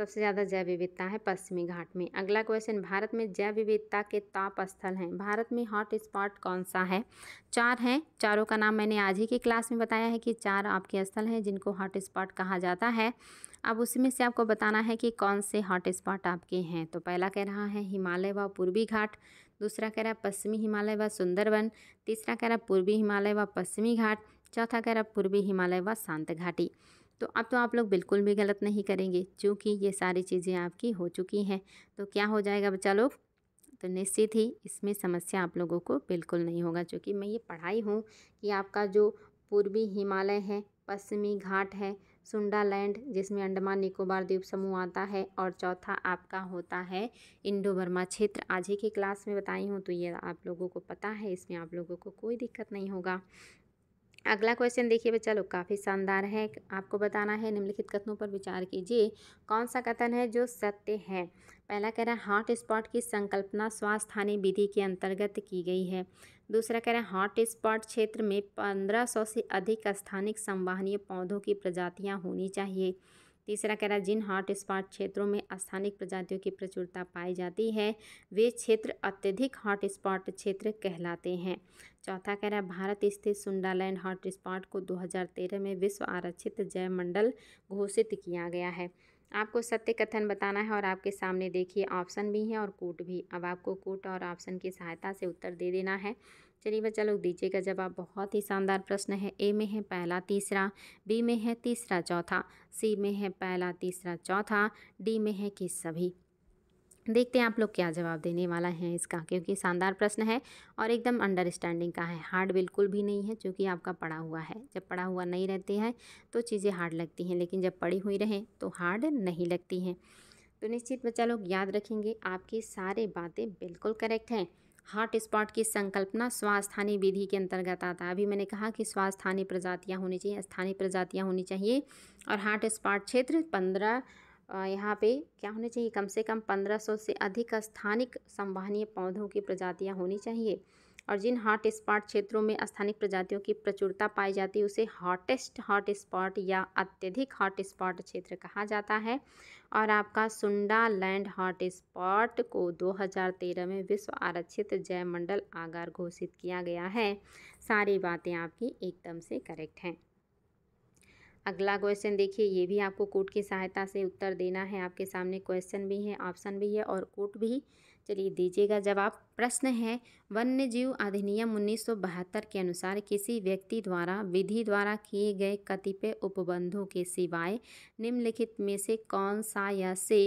सबसे ज़्यादा जैव विविधता है पश्चिमी घाट में अगला क्वेश्चन भारत में जैव विविधता के ताप स्थल हैं भारत में हॉट स्पॉट कौन सा है चार हैं चारों का नाम मैंने आज ही की क्लास में बताया है कि चार आपके स्थल हैं जिनको हॉट स्पॉट कहा जाता है अब उसमें से आपको बताना है कि कौन से हॉट स्पॉट आपके हैं तो पहला कह रहा है हिमालय व पूर्वी घाट दूसरा कह रहा है पश्चिमी हिमालय व सुंदरवन तीसरा कह रहा है पूर्वी हिमालय व पश्चिमी घाट चौथा कह रहा है पूर्वी हिमालय व शांत घाटी तो अब तो आप लोग बिल्कुल भी गलत नहीं करेंगे क्योंकि ये सारी चीज़ें आपकी हो चुकी हैं तो क्या हो जाएगा बच्चा लोग तो निश्चित ही इसमें समस्या आप लोगों को बिल्कुल नहीं होगा क्योंकि मैं ये पढ़ाई हूँ कि आपका जो पूर्वी हिमालय है पश्चिमी घाट है सुंडा लैंड जिसमें अंडमान निकोबार द्वीप समूह आता है और चौथा आपका होता है इंडो वर्मा क्षेत्र आज ही की क्लास में बताई हूँ तो ये आप लोगों को पता है इसमें आप लोगों को कोई दिक्कत नहीं होगा अगला क्वेश्चन देखिए बच्चा लोग काफ़ी शानदार है आपको बताना है निम्नलिखित कथनों पर विचार कीजिए कौन सा कथन है जो सत्य है पहला कह रहा है हॉट स्पॉट की संकल्पना स्वास्थ्य हानि विधि के अंतर्गत की गई है दूसरा कह रहा है हॉट स्पॉट क्षेत्र में पंद्रह सौ से अधिक स्थानिक संवाहनीय पौधों की प्रजातियां होनी चाहिए तीसरा कह रहा है जिन हॉट स्पॉट क्षेत्रों में स्थानिक प्रजातियों की प्रचुरता पाई जाती है वे क्षेत्र अत्यधिक हॉट स्पॉट क्षेत्र कहलाते हैं चौथा कह रहा है भारत स्थित सुंडालैंड हॉट स्पॉट को 2013 में विश्व आरक्षित जैव मंडल घोषित किया गया है आपको सत्य कथन बताना है और आपके सामने देखिए ऑप्शन भी हैं और कूट भी अब आपको कूट और ऑप्शन की सहायता से उत्तर दे देना है चलिए बच्चा लोग दीजिएगा जवाब बहुत ही शानदार प्रश्न है ए में है पहला तीसरा बी में है तीसरा चौथा सी में है पहला तीसरा चौथा डी में है कि सभी देखते हैं आप लोग क्या जवाब देने वाला है इसका क्योंकि शानदार प्रश्न है और एकदम अंडरस्टैंडिंग का है हार्ड बिल्कुल भी नहीं है क्योंकि आपका पढ़ा हुआ है जब पढ़ा हुआ नहीं रहते हैं तो चीज़ें हार्ड लगती हैं लेकिन जब पढ़ी हुई रहें तो हार्ड नहीं लगती हैं तो निश्चित बच्चा लोग याद रखेंगे आपकी सारे बातें बिल्कुल करेक्ट हैं हॉट स्पॉट की संकल्पना स्वास्थानी विधि के अंतर्गत आता है अभी मैंने कहा कि स्वास्थानी प्रजातियाँ होनी चाहिए स्थानीय प्रजातियाँ होनी चाहिए और हॉट स्पॉट क्षेत्र पंद्रह यहाँ पे क्या होने चाहिए कम से कम 1500 से अधिक स्थानिक संवहनीय पौधों की प्रजातियाँ होनी चाहिए और जिन हॉट स्पॉट क्षेत्रों में स्थानिक प्रजातियों की प्रचुरता पाई जाती है उसे हॉटेस्ट हॉट स्पॉट या अत्यधिक हॉट स्पॉट क्षेत्र कहा जाता है और आपका सुंडा लैंड हॉट स्पॉट को 2013 में विश्व आरक्षित मंडल आगार घोषित किया गया है सारी बातें आपकी एकदम से करेक्ट हैं अगला क्वेश्चन देखिए ये भी आपको कोट की सहायता से उत्तर देना है आपके सामने क्वेश्चन भी है ऑप्शन भी है और कोट भी चलिए दीजिएगा जवाब प्रश्न है वन्य जीव अधिनियम बहत्तर के अनुसार किसी व्यक्ति द्वारा विधि द्वारा किए गए कतिपय उपबंधों के सिवाय निम्नलिखित में से कौन सा या से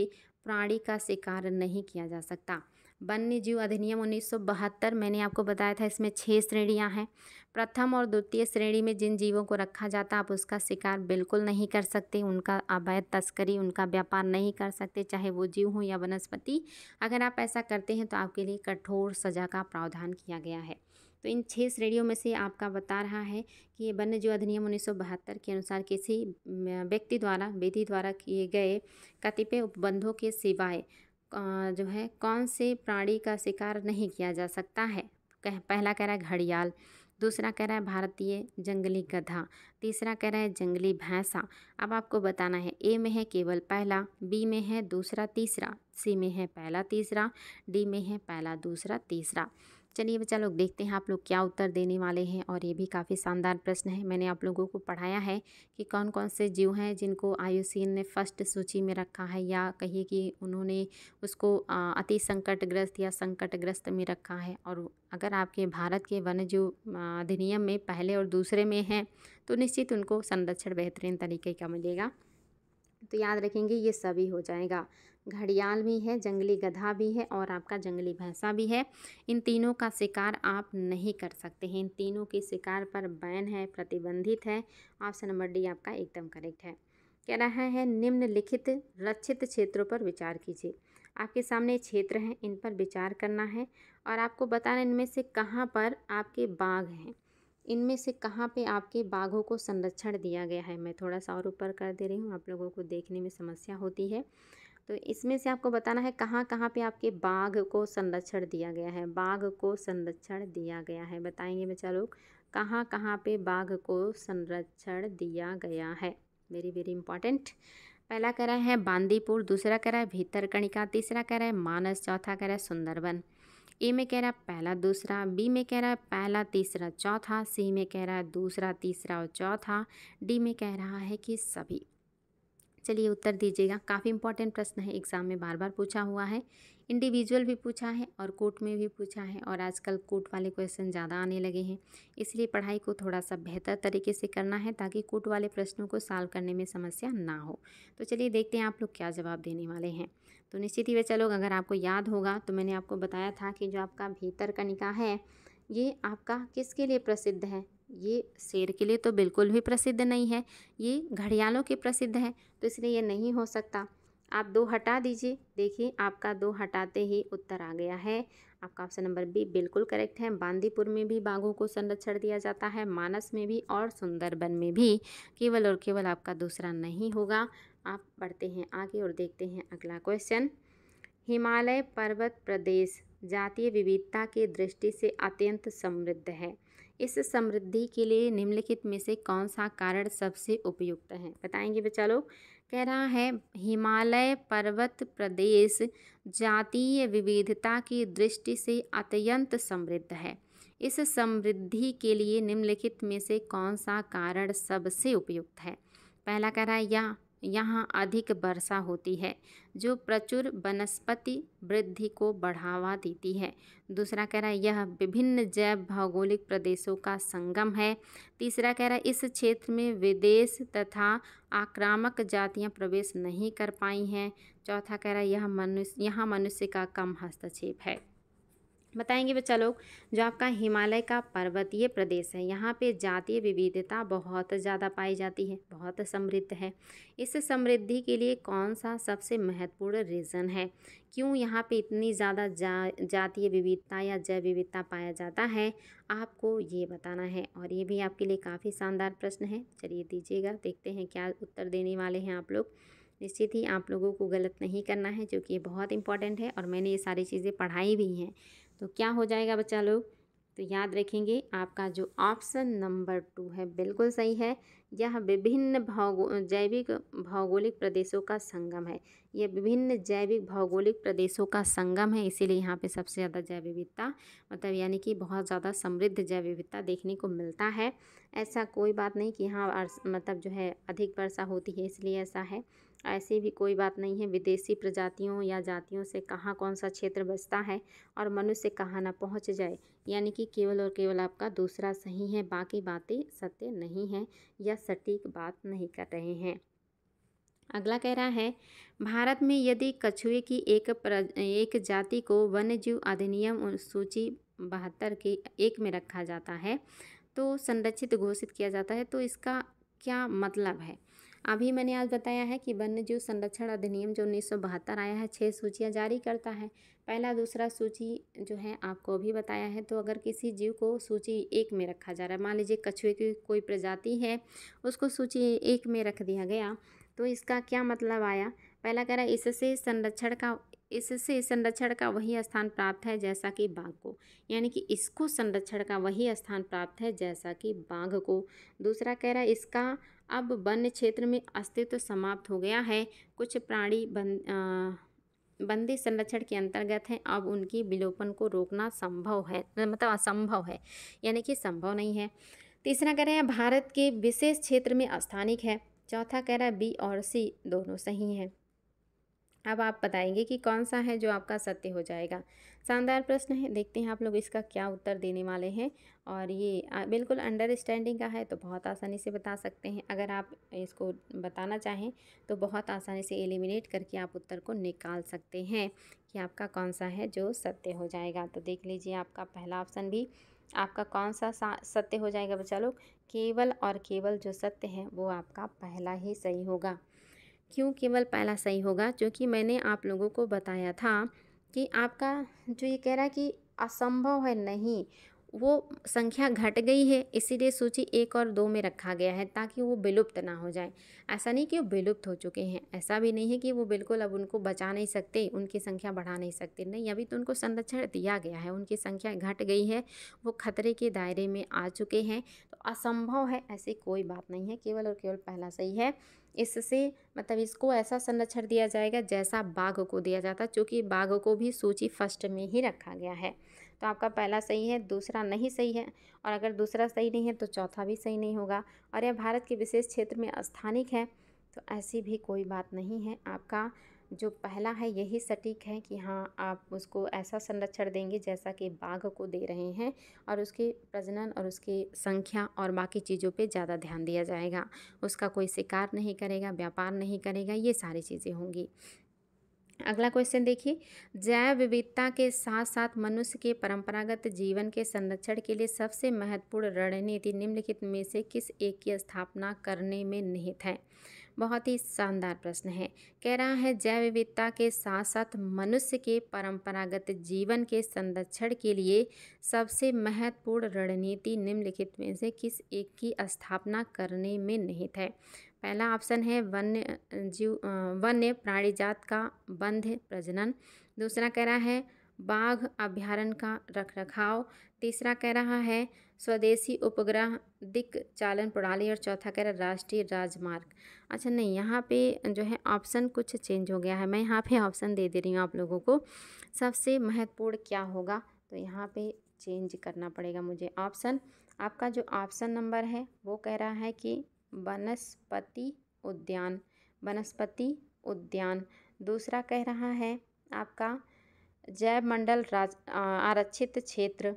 प्राणी का शिकार नहीं किया जा सकता वन्य जीव अधिनियम बहत्तर मैंने आपको बताया था इसमें छः श्रेणियां हैं प्रथम और द्वितीय श्रेणी में जिन जीवों को रखा जाता आप उसका शिकार बिल्कुल नहीं कर सकते उनका अवैध तस्करी उनका व्यापार नहीं कर सकते चाहे वो जीव हों या वनस्पति अगर आप ऐसा करते हैं तो आपके लिए कठोर सजा का प्रावधान किया गया है तो इन छः श्रेणियों में से आपका बता रहा है कि ये वन्य जीव अधिनियम उन्नीस के अनुसार किसी व्यक्ति द्वारा विधि द्वारा किए गए कतिपय उपबंधों के सिवाय जो है कौन से प्राणी का शिकार नहीं किया जा सकता है कह पहला कह रहा है घड़ियाल दूसरा कह रहा है भारतीय जंगली गधा तीसरा कह रहा है जंगली भैंसा अब आपको बताना है ए में है केवल पहला बी में है दूसरा तीसरा सी में है पहला तीसरा डी में है पहला दूसरा तीसरा चलिए बच्चा लोग देखते हैं आप लोग क्या उत्तर देने वाले हैं और ये भी काफ़ी शानदार प्रश्न है मैंने आप लोगों को पढ़ाया है कि कौन कौन से जीव हैं जिनको आयु ने फर्स्ट सूची में रखा है या कहिए कि उन्होंने उसको अति संकटग्रस्त या संकटग्रस्त में रखा है और अगर आपके भारत के वन्य जीव अधिनियम में पहले और दूसरे में हैं तो निश्चित उनको संरक्षण बेहतरीन तरीके का मिलेगा तो याद रखेंगे ये सभी हो जाएगा घड़ियाल भी है जंगली गधा भी है और आपका जंगली भैंसा भी है इन तीनों का शिकार आप नहीं कर सकते हैं इन तीनों के शिकार पर बैन है प्रतिबंधित है ऑप्शन नंबर डी आपका एकदम करेक्ट है कह रहा है निम्नलिखित रक्षित क्षेत्रों पर विचार कीजिए आपके सामने क्षेत्र हैं इन पर विचार करना है और आपको बताना इनमें से कहाँ पर आपके बाघ हैं इनमें से कहाँ पे आपके बाघों को संरक्षण दिया गया है मैं थोड़ा सा और ऊपर कर दे रही हूँ आप लोगों को देखने में समस्या होती है तो इसमें से आपको बताना है कहाँ कहाँ पे आपके बाघ को संरक्षण दिया गया है बाघ को संरक्षण दिया गया है बताएंगे बच्चा लोग कहाँ कहाँ पे बाघ को संरक्षण दिया गया है वेरी वेरी इंपॉर्टेंट पहला कह रहा है बांदीपुर दूसरा कह रहा है भीतरकणिका तीसरा कह रहा है मानस चौथा कह रहा है सुंदरबन ए में कह रहा है पहला दूसरा बी में कह रहा है पहला तीसरा चौथा सी में कह रहा है दूसरा तीसरा और चौथा डी में कह रहा है कि सभी चलिए उत्तर दीजिएगा काफ़ी इंपॉर्टेंट प्रश्न है एग्ज़ाम में बार बार पूछा हुआ है इंडिविजुअल भी पूछा है और कोर्ट में भी पूछा है और आजकल कोर्ट वाले क्वेश्चन ज़्यादा आने लगे हैं इसलिए पढ़ाई को थोड़ा सा बेहतर तरीके से करना है ताकि कोर्ट वाले प्रश्नों को सॉल्व करने में समस्या ना हो तो चलिए देखते हैं आप लोग क्या जवाब देने वाले हैं तो निश्चित ही वे चलो अगर आपको याद होगा तो मैंने आपको बताया था कि जो आपका भीतर कनिका है ये आपका किसके लिए प्रसिद्ध है ये शेर के लिए तो बिल्कुल भी प्रसिद्ध नहीं है ये घड़ियालों के प्रसिद्ध हैं तो इसलिए ये नहीं हो सकता आप दो हटा दीजिए देखिए आपका दो हटाते ही उत्तर आ गया है आपका ऑप्शन नंबर बी बिल्कुल करेक्ट है बांदीपुर में भी बाघों को संरक्षण दिया जाता है मानस में भी और सुंदरबन में भी केवल और केवल आपका दूसरा नहीं होगा आप पढ़ते हैं आगे और देखते हैं अगला क्वेश्चन हिमालय पर्वत प्रदेश जातीय विविधता की दृष्टि से अत्यंत समृद्ध है इस समृद्धि के लिए निम्नलिखित में से कौन सा कारण सबसे उपयुक्त है बताएंगे बच्चा लोग कह रहा है हिमालय पर्वत प्रदेश जातीय विविधता की दृष्टि से अत्यंत समृद्ध है इस समृद्धि के लिए निम्नलिखित में से कौन सा कारण सबसे उपयुक्त है पहला कह रहा है यह यहाँ अधिक वर्षा होती है जो प्रचुर वनस्पति वृद्धि को बढ़ावा देती है दूसरा कह रहा है यह विभिन्न जैव भौगोलिक प्रदेशों का संगम है तीसरा कह रहा है इस क्षेत्र में विदेश तथा आक्रामक जातियां प्रवेश नहीं कर पाई हैं चौथा कह रहा है यह मनुष्य यहाँ मनुष्य का कम हस्तक्षेप है बताएंगे बच्चा लोग जो आपका हिमालय का पर्वतीय प्रदेश है यहाँ पे जातीय विविधता बहुत ज़्यादा पाई जाती है बहुत समृद्ध है इस समृद्धि के लिए कौन सा सबसे महत्वपूर्ण रीज़न है क्यों यहाँ पे इतनी ज़्यादा जा जातीय विविधता या जैव विविधता पाया जाता है आपको ये बताना है और ये भी आपके लिए काफ़ी शानदार प्रश्न है चलिए दीजिएगा देखते हैं क्या उत्तर देने वाले हैं आप लोग निश्चित ही आप लोगों को गलत नहीं करना है क्योंकि ये बहुत इंपॉर्टेंट है और मैंने ये सारी चीज़ें पढ़ाई भी हैं तो क्या हो जाएगा बच्चा लोग तो याद रखेंगे आपका जो ऑप्शन नंबर टू है बिल्कुल सही है यह विभिन्न भौगो जैविक भौगोलिक प्रदेशों का संगम है यह विभिन्न जैविक भौगोलिक प्रदेशों का संगम है इसीलिए यहाँ पे सबसे ज़्यादा जैव विविधता मतलब यानी कि बहुत ज़्यादा समृद्ध जैव विविधता देखने को मिलता है ऐसा कोई बात नहीं कि यहाँ मतलब जो है अधिक वर्षा होती है इसलिए ऐसा है ऐसी भी कोई बात नहीं है विदेशी प्रजातियों या जातियों से कहाँ कौन सा क्षेत्र बचता है और मनुष्य कहाँ ना पहुँच जाए यानी कि केवल और केवल आपका दूसरा सही है बाकी बातें सत्य नहीं हैं या सटीक बात नहीं कर रहे हैं अगला कह रहा है भारत में यदि कछुए की एक प्र, एक जाति को वन्य जीव अधिनियम सूची बहत्तर के एक में रखा जाता है तो संरक्षित घोषित किया जाता है तो इसका क्या मतलब है अभी मैंने आज बताया है कि वन्य जीव संरक्षण अधिनियम जो उन्नीस आया है छः सूचियाँ जारी करता है पहला दूसरा सूची जो है आपको अभी बताया है तो अगर किसी जीव को सूची एक में रखा जा रहा है मान लीजिए कछुए की कोई प्रजाति है उसको सूची एक में रख दिया गया तो इसका क्या मतलब आया पहला कह रहा है इससे संरक्षण का इससे संरक्षण का वही स्थान प्राप्त है जैसा कि बाघ को यानी कि इसको संरक्षण का वही स्थान प्राप्त है जैसा कि बाघ को दूसरा कह रहा है इसका अब वन्य क्षेत्र में अस्तित्व समाप्त हो गया है कुछ प्राणी बन बंदी संरक्षण के अंतर्गत हैं अब उनकी विलोपन को रोकना संभव है मतलब असंभव है यानी कि संभव नहीं है तीसरा कह रहे हैं भारत के विशेष क्षेत्र में स्थानिक है चौथा कह रहा है बी और सी दोनों सही हैं अब आप बताएंगे कि कौन सा है जो आपका सत्य हो जाएगा शानदार प्रश्न है देखते हैं आप लोग इसका क्या उत्तर देने वाले हैं और ये बिल्कुल अंडरस्टैंडिंग का है तो बहुत आसानी से बता सकते हैं अगर आप इसको बताना चाहें तो बहुत आसानी से एलिमिनेट करके आप उत्तर को निकाल सकते हैं कि आपका कौन सा है जो सत्य हो जाएगा तो देख लीजिए आपका पहला ऑप्शन भी आपका कौन सा सत्य हो जाएगा बच्चा लोग केवल और केवल जो सत्य है वो आपका पहला ही सही होगा क्यों केवल पहला सही होगा क्योंकि मैंने आप लोगों को बताया था कि आपका जो ये कह रहा है कि असंभव है नहीं वो संख्या घट गई है इसीलिए सूची एक और दो में रखा गया है ताकि वो विलुप्त ना हो जाए ऐसा नहीं कि वो विलुप्त हो चुके हैं ऐसा भी नहीं है कि वो बिल्कुल अब उनको बचा नहीं सकते उनकी संख्या बढ़ा नहीं सकते नहीं अभी तो उनको संरक्षण दिया गया है उनकी संख्या घट गई है वो खतरे के दायरे में आ चुके हैं तो असंभव है ऐसी कोई बात नहीं है केवल और केवल पहला सही है इससे मतलब इसको ऐसा संरक्षण दिया जाएगा जैसा बाघ को दिया जाता है चूँकि बाघ को भी सूची फर्स्ट में ही रखा गया है तो आपका पहला सही है दूसरा नहीं सही है और अगर दूसरा सही नहीं है तो चौथा भी सही नहीं होगा और यह भारत के विशेष क्षेत्र में स्थानिक है तो ऐसी भी कोई बात नहीं है आपका जो पहला है यही सटीक है कि हाँ आप उसको ऐसा संरक्षण देंगे जैसा कि बाघ को दे रहे हैं और उसके प्रजनन और उसकी संख्या और बाकी चीज़ों पे ज़्यादा ध्यान दिया जाएगा उसका कोई शिकार नहीं करेगा व्यापार नहीं करेगा ये सारी चीज़ें होंगी अगला क्वेश्चन देखिए जैव विविधता के साथ साथ मनुष्य के परंपरागत जीवन के संरक्षण के लिए सबसे महत्वपूर्ण रणनीति निम्नलिखित में से किस एक की स्थापना करने में निहित है बहुत ही शानदार प्रश्न है कह रहा है जैव विविधता के साथ साथ मनुष्य के परंपरागत जीवन के संरक्षण के लिए सबसे महत्वपूर्ण रणनीति निम्नलिखित में से किस एक की स्थापना करने में निहित है पहला ऑप्शन है वन्य जीव वन्य प्राणीजात का बंध प्रजनन दूसरा कह रहा है बाघ अभ्यारण का रख रखाव तीसरा कह रहा है स्वदेशी उपग्रह दिक चालन प्रणाली और चौथा कह रहा राष्ट्रीय राजमार्ग अच्छा नहीं यहाँ पे जो है ऑप्शन कुछ चेंज हो गया है मैं यहाँ पे ऑप्शन दे दे रही हूँ आप लोगों को सबसे महत्वपूर्ण क्या होगा तो यहाँ पे चेंज करना पड़ेगा मुझे ऑप्शन आपका जो ऑप्शन नंबर है वो कह रहा है कि वनस्पति उद्यान वनस्पति उद्यान दूसरा कह रहा है आपका जैव मंडल राज आरक्षित क्षेत्र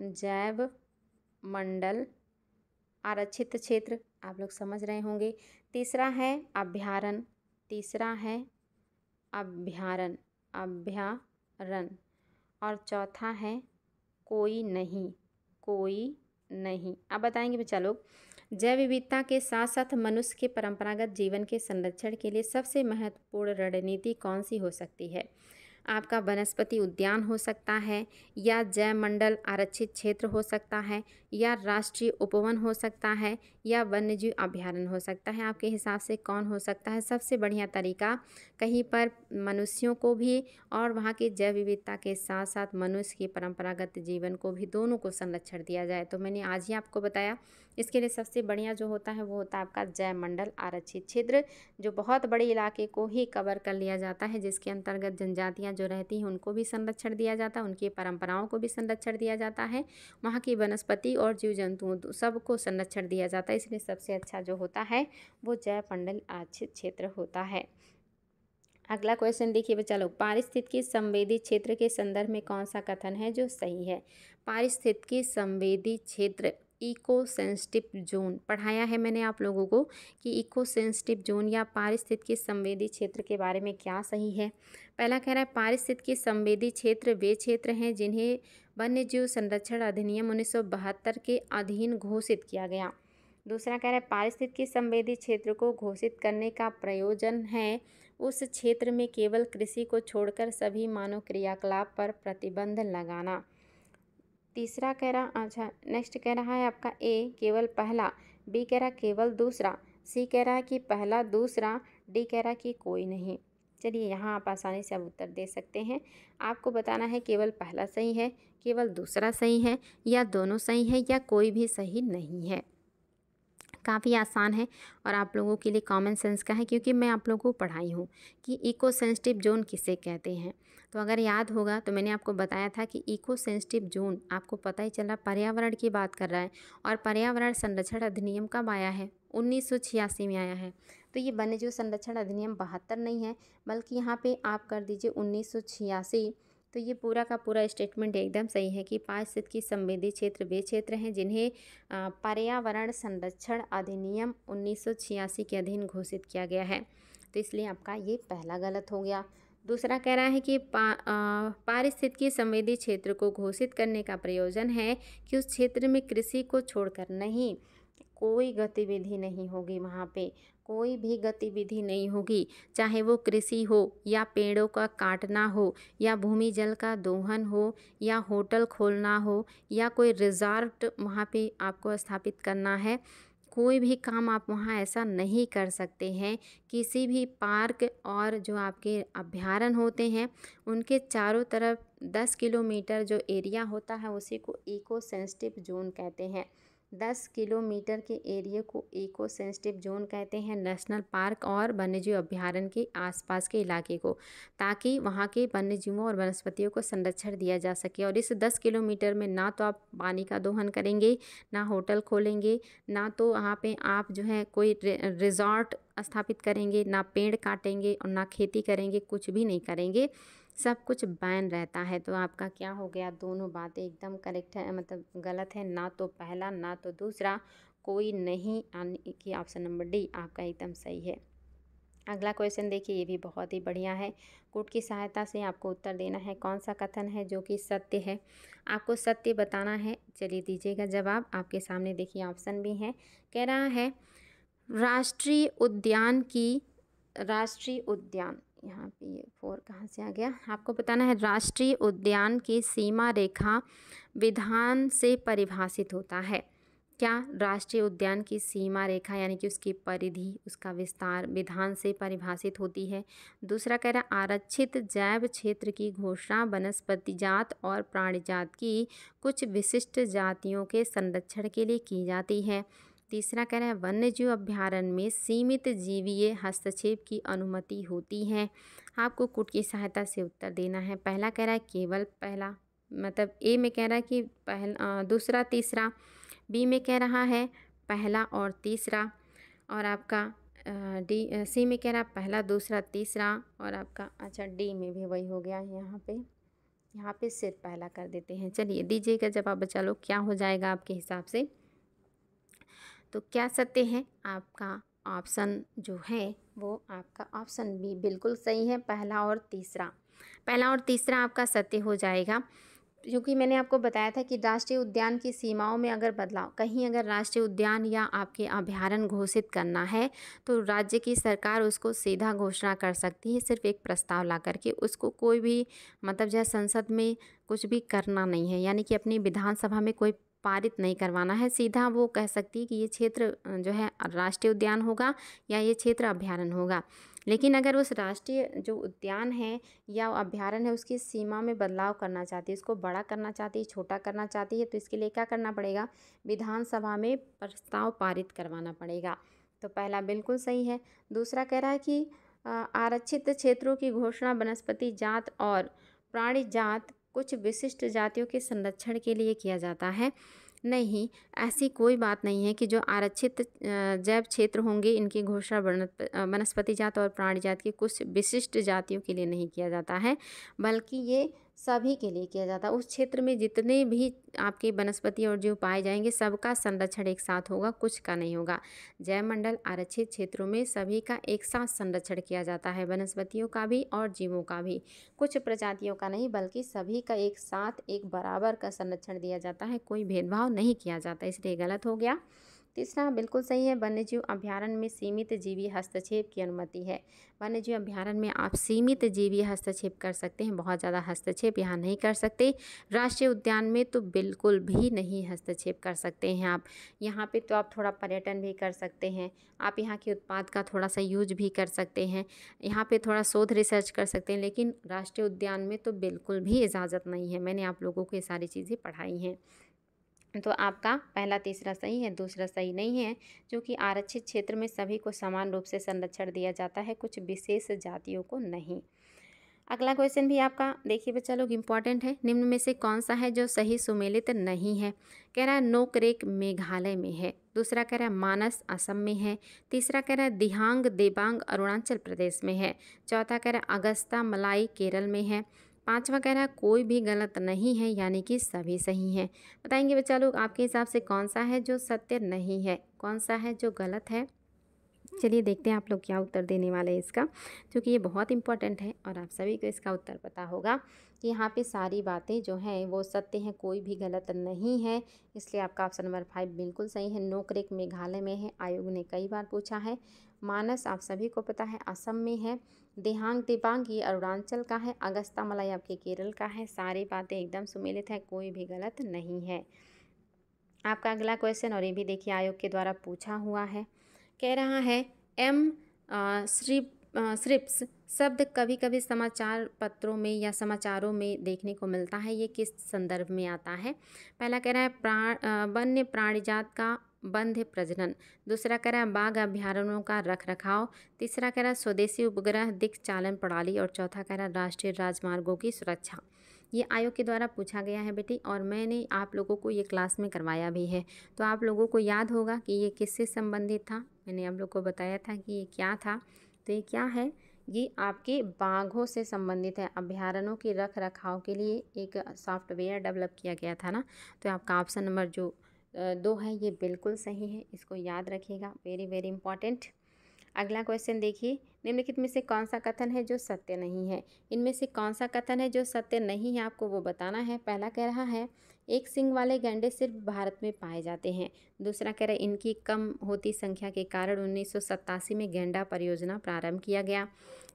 जैव मंडल आरक्षित क्षेत्र आप लोग समझ रहे होंगे तीसरा है अभ्यारण तीसरा है अभ्यारण अभ्यारण और चौथा है कोई नहीं कोई नहीं अब बताएंगे बच्चा लोग जैव विविधता के साथ साथ मनुष्य के परंपरागत जीवन के संरक्षण के लिए सबसे महत्वपूर्ण रणनीति कौन सी हो सकती है आपका वनस्पति उद्यान हो सकता है या जयमंडल आरक्षित क्षेत्र हो सकता है या राष्ट्रीय उपवन हो सकता है या वन्यजीव अभ्यारण्य हो सकता है आपके हिसाब से कौन हो सकता है सबसे बढ़िया तरीका कहीं पर मनुष्यों को भी और वहाँ की जैव विविधता के साथ साथ मनुष्य के परंपरागत जीवन को भी दोनों को संरक्षण दिया जाए तो मैंने आज ही आपको बताया इसके लिए सबसे बढ़िया जो होता है वो होता है आपका जयमंडल आरक्षित क्षेत्र जो बहुत बड़े इलाके को ही कवर कर लिया जाता है जिसके अंतर्गत जनजातियाँ जो रहती हैं उनको भी संरक्षण दिया जाता है उनकी परंपराओं को भी संरक्षण दिया जाता है वहाँ की वनस्पति और जीव जंतुओं सबको संरक्षण दिया जाता है इसलिए सबसे अच्छा जो होता है वो जयमंडल आरक्षित क्षेत्र होता है अगला क्वेश्चन देखिए बच्चा लोग पारिस्थितिकी संवेदी क्षेत्र के संदर्भ में कौन सा कथन है जो सही है पारिस्थितिकी संवेदी क्षेत्र इको सेंसिटिव जोन पढ़ाया है मैंने आप लोगों को कि इको सेंसिटिव जोन या पारिस्थितिकी संवेदी क्षेत्र के बारे में क्या सही है पहला कह रहा है पारिस्थितिकी संवेदी क्षेत्र वे क्षेत्र हैं जिन्हें वन्य जीव संरक्षण अधिनियम उन्नीस के अधीन घोषित किया गया दूसरा कह रहा है पारिस्थितिकी संवेदी क्षेत्र को घोषित करने का प्रयोजन है उस क्षेत्र में केवल कृषि को छोड़कर सभी मानव क्रियाकलाप पर प्रतिबंध लगाना तीसरा कह रहा अच्छा नेक्स्ट कह रहा है आपका ए केवल पहला बी कह रहा केवल दूसरा सी कह रहा है कि पहला दूसरा डी कह रहा कि कोई नहीं चलिए यहाँ आप आसानी से अब उत्तर दे सकते हैं आपको बताना है केवल पहला सही है केवल दूसरा सही है या दोनों सही है या कोई भी सही नहीं है काफ़ी आसान है और आप लोगों के लिए कॉमन सेंस का है क्योंकि मैं आप लोगों को पढ़ाई हूँ कि इको सेंसिटिव जोन किसे कहते हैं तो अगर याद होगा तो मैंने आपको बताया था कि इको सेंसिटिव जोन आपको पता ही चला पर्यावरण की बात कर रहा है और पर्यावरण संरक्षण अधिनियम कब आया है उन्नीस में आया है तो ये वन्यजीव संरक्षण अधिनियम बहत्तर नहीं है बल्कि यहाँ पर आप कर दीजिए उन्नीस तो ये पूरा का पूरा स्टेटमेंट एकदम सही है कि पाँच सिद्ध की संवेदी क्षेत्र वे क्षेत्र हैं जिन्हें पर्यावरण संरक्षण अधिनियम उन्नीस के अधीन घोषित किया गया है तो इसलिए आपका ये पहला गलत हो गया दूसरा कह रहा है कि पा, पारिस्थितिकी संवेदी क्षेत्र को घोषित करने का प्रयोजन है कि उस क्षेत्र में कृषि को छोड़कर नहीं कोई गतिविधि नहीं होगी वहाँ पे कोई भी गतिविधि नहीं होगी चाहे वो कृषि हो या पेड़ों का काटना हो या भूमि जल का दोहन हो या होटल खोलना हो या कोई रिजॉर्ट वहाँ पे आपको स्थापित करना है कोई भी काम आप वहाँ ऐसा नहीं कर सकते हैं किसी भी पार्क और जो आपके अभ्यारण होते हैं उनके चारों तरफ दस किलोमीटर जो एरिया होता है उसी को इको सेंसिटिव जोन कहते हैं दस किलोमीटर के एरिया को एको सेंसिटिव जोन कहते हैं नेशनल पार्क और वन्यजीव अभ्यारण्य के आसपास के इलाके को ताकि वहाँ के वन्यजीवों और वनस्पतियों को संरक्षण दिया जा सके और इस दस किलोमीटर में ना तो आप पानी का दोहन करेंगे ना होटल खोलेंगे ना तो वहाँ पे आप जो है कोई रिजॉर्ट स्थापित करेंगे ना पेड़ काटेंगे और ना खेती करेंगे कुछ भी नहीं करेंगे सब कुछ बैन रहता है तो आपका क्या हो गया दोनों बातें एकदम करेक्ट है मतलब गलत है ना तो पहला ना तो दूसरा कोई नहीं आने की ऑप्शन नंबर डी आपका एकदम सही है अगला क्वेश्चन देखिए ये भी बहुत ही बढ़िया है कुट की सहायता से आपको उत्तर देना है कौन सा कथन है जो कि सत्य है आपको सत्य बताना है चलिए दीजिएगा जवाब आपके सामने देखिए ऑप्शन भी है कह रहा है राष्ट्रीय उद्यान की राष्ट्रीय उद्यान यहाँ पे ये फोर कहाँ से आ गया आपको बताना है राष्ट्रीय उद्यान की सीमा रेखा विधान से परिभाषित होता है क्या राष्ट्रीय उद्यान की सीमा रेखा यानी कि उसकी परिधि उसका विस्तार विधान से परिभाषित होती है दूसरा कह रहा आरक्षित जैव क्षेत्र की घोषणा वनस्पति जात और प्राणी जात की कुछ विशिष्ट जातियों के संरक्षण के लिए की जाती है तीसरा कह रहा है वन्य जीव अभ्यारण्य में सीमित जीवीय हस्तक्षेप की अनुमति होती है आपको कुट की सहायता से उत्तर देना है पहला कह रहा है केवल पहला मतलब ए में कह रहा है कि पहला दूसरा तीसरा बी में कह रहा है पहला और तीसरा और आपका डी सी में कह रहा पहला दूसरा तीसरा और आपका अच्छा डी में भी वही हो गया यहाँ पे यहाँ पे सिर्फ पहला कर देते हैं चलिए दीजिएगा जवाब बचा लो क्या हो जाएगा आपके हिसाब से तो क्या सत्य है आपका ऑप्शन जो है वो आपका ऑप्शन बी बिल्कुल सही है पहला और तीसरा पहला और तीसरा आपका सत्य हो जाएगा क्योंकि मैंने आपको बताया था कि राष्ट्रीय उद्यान की सीमाओं में अगर बदलाव कहीं अगर राष्ट्रीय उद्यान या आपके अभ्यारण घोषित करना है तो राज्य की सरकार उसको सीधा घोषणा कर सकती है सिर्फ एक प्रस्ताव ला करके उसको कोई भी मतलब जो संसद में कुछ भी करना नहीं है यानी कि अपनी विधानसभा में कोई पारित नहीं करवाना है सीधा वो कह सकती है कि ये क्षेत्र जो है राष्ट्रीय उद्यान होगा या ये क्षेत्र अभ्यारण्य होगा लेकिन अगर उस राष्ट्रीय जो उद्यान है या अभ्यारण्य है उसकी सीमा में बदलाव करना चाहती है उसको बड़ा करना चाहती है छोटा करना चाहती है तो इसके लिए क्या करना पड़ेगा विधानसभा में प्रस्ताव पारित करवाना पड़ेगा तो पहला बिल्कुल सही है दूसरा कह रहा है कि आरक्षित क्षेत्रों की घोषणा वनस्पति जात और प्राणी जात कुछ विशिष्ट जातियों के संरक्षण के लिए किया जाता है नहीं ऐसी कोई बात नहीं है कि जो आरक्षित जैव क्षेत्र होंगे इनकी घोषणा वनस्पति जात और प्राणी जात की कुछ विशिष्ट जातियों के लिए नहीं किया जाता है बल्कि ये सभी के लिए किया जाता है उस क्षेत्र में जितने भी आपके वनस्पति और जीव पाए जाएंगे सबका संरक्षण एक साथ होगा कुछ का नहीं होगा जयमंडल आरक्षित क्षेत्रों में सभी का एक साथ संरक्षण किया जाता है वनस्पतियों का भी और जीवों का भी कुछ प्रजातियों का नहीं बल्कि सभी का एक साथ एक बराबर का संरक्षण दिया जाता है कोई भेदभाव नहीं किया जाता इसलिए गलत हो गया तीसरा बिल्कुल सही है वन्यजीव अभ्यारण्य में सीमित जीवी हस्तक्षेप की अनुमति है वन्यजीव अभ्यारण्य में आप सीमित जीवी हस्तक्षेप कर सकते हैं बहुत ज़्यादा हस्तक्षेप यहाँ नहीं कर सकते राष्ट्रीय उद्यान में तो बिल्कुल भी नहीं हस्तक्षेप कर सकते हैं आप यहाँ पर तो आप थोड़ा पर्यटन भी कर सकते हैं आप यहाँ के उत्पाद का थोड़ा सा यूज भी कर सकते हैं यहाँ पर थोड़ा शोध रिसर्च कर सकते हैं लेकिन राष्ट्रीय उद्यान में तो बिल्कुल भी इजाज़त नहीं है मैंने आप लोगों को ये सारी चीज़ें पढ़ाई हैं तो आपका पहला तीसरा सही है दूसरा सही नहीं है जो कि आरक्षित क्षेत्र में सभी को समान रूप से संरक्षण दिया जाता है कुछ विशेष जातियों को नहीं अगला क्वेश्चन भी आपका देखिए बच्चा लोग इम्पॉर्टेंट है निम्न में से कौन सा है जो सही सुमेलित नहीं है कह रहा है नोकरेक मेघालय में है दूसरा कह रहा है मानस असम में है तीसरा कह रहा है दिहांग देबांग अरुणाचल प्रदेश में है चौथा कह रहा है अगस्ता मलाई केरल में है पाँचवा कह रहा है कोई भी गलत नहीं है यानी कि सभी सही हैं बताएंगे बच्चा लोग आपके हिसाब से कौन सा है जो सत्य नहीं है कौन सा है जो गलत है चलिए देखते हैं आप लोग क्या उत्तर देने वाले हैं इसका क्योंकि ये बहुत इंपॉर्टेंट है और आप सभी को इसका उत्तर पता होगा कि यहाँ पे सारी बातें जो हैं वो सत्य हैं कोई भी गलत नहीं है इसलिए आपका ऑप्शन नंबर फाइव बिल्कुल सही है नोकरेक मेघालय में है आयोग ने कई बार पूछा है मानस आप सभी को पता है असम में है देहांग दिबांग ये अरुणाचल का है अगस्ता मलाई आपके केरल का है सारी बातें एकदम सुमेलित है कोई भी गलत नहीं है आपका अगला क्वेश्चन और ये भी देखिए आयोग के द्वारा पूछा हुआ है कह रहा है एम श्री स्रिप्स शब्द कभी कभी समाचार पत्रों में या समाचारों में देखने को मिलता है ये किस संदर्भ में आता है पहला कह रहा है प्राण वन्य प्राणिजात का बंध प्रजनन दूसरा कह रहा है बाघ अभ्यारण्यों का रख रखाव तीसरा कह रहा है स्वदेशी उपग्रह चालन प्रणाली और चौथा कह रहा है राष्ट्रीय राजमार्गों की सुरक्षा ये आयोग के द्वारा पूछा गया है बेटी और मैंने आप लोगों को ये क्लास में करवाया भी है तो आप लोगों को याद होगा कि ये किससे संबंधित था मैंने आप लोग को बताया था कि ये क्या था तो ये क्या है ये आपके बाघों से संबंधित है अभ्यारणों के रख रखाव के लिए एक सॉफ्टवेयर डेवलप किया गया था ना तो आपका ऑप्शन नंबर जो दो है ये बिल्कुल सही है इसको याद रखिएगा वेरी वेरी इंपॉर्टेंट अगला क्वेश्चन देखिए निम्नलिखित में से कौन सा कथन है जो सत्य नहीं है इनमें से कौन सा कथन है जो सत्य नहीं है आपको वो बताना है पहला कह रहा है एक सिंग वाले गैंडे सिर्फ भारत में पाए जाते हैं दूसरा कह रहा है इनकी कम होती संख्या के कारण उन्नीस में गैंडा परियोजना प्रारंभ किया गया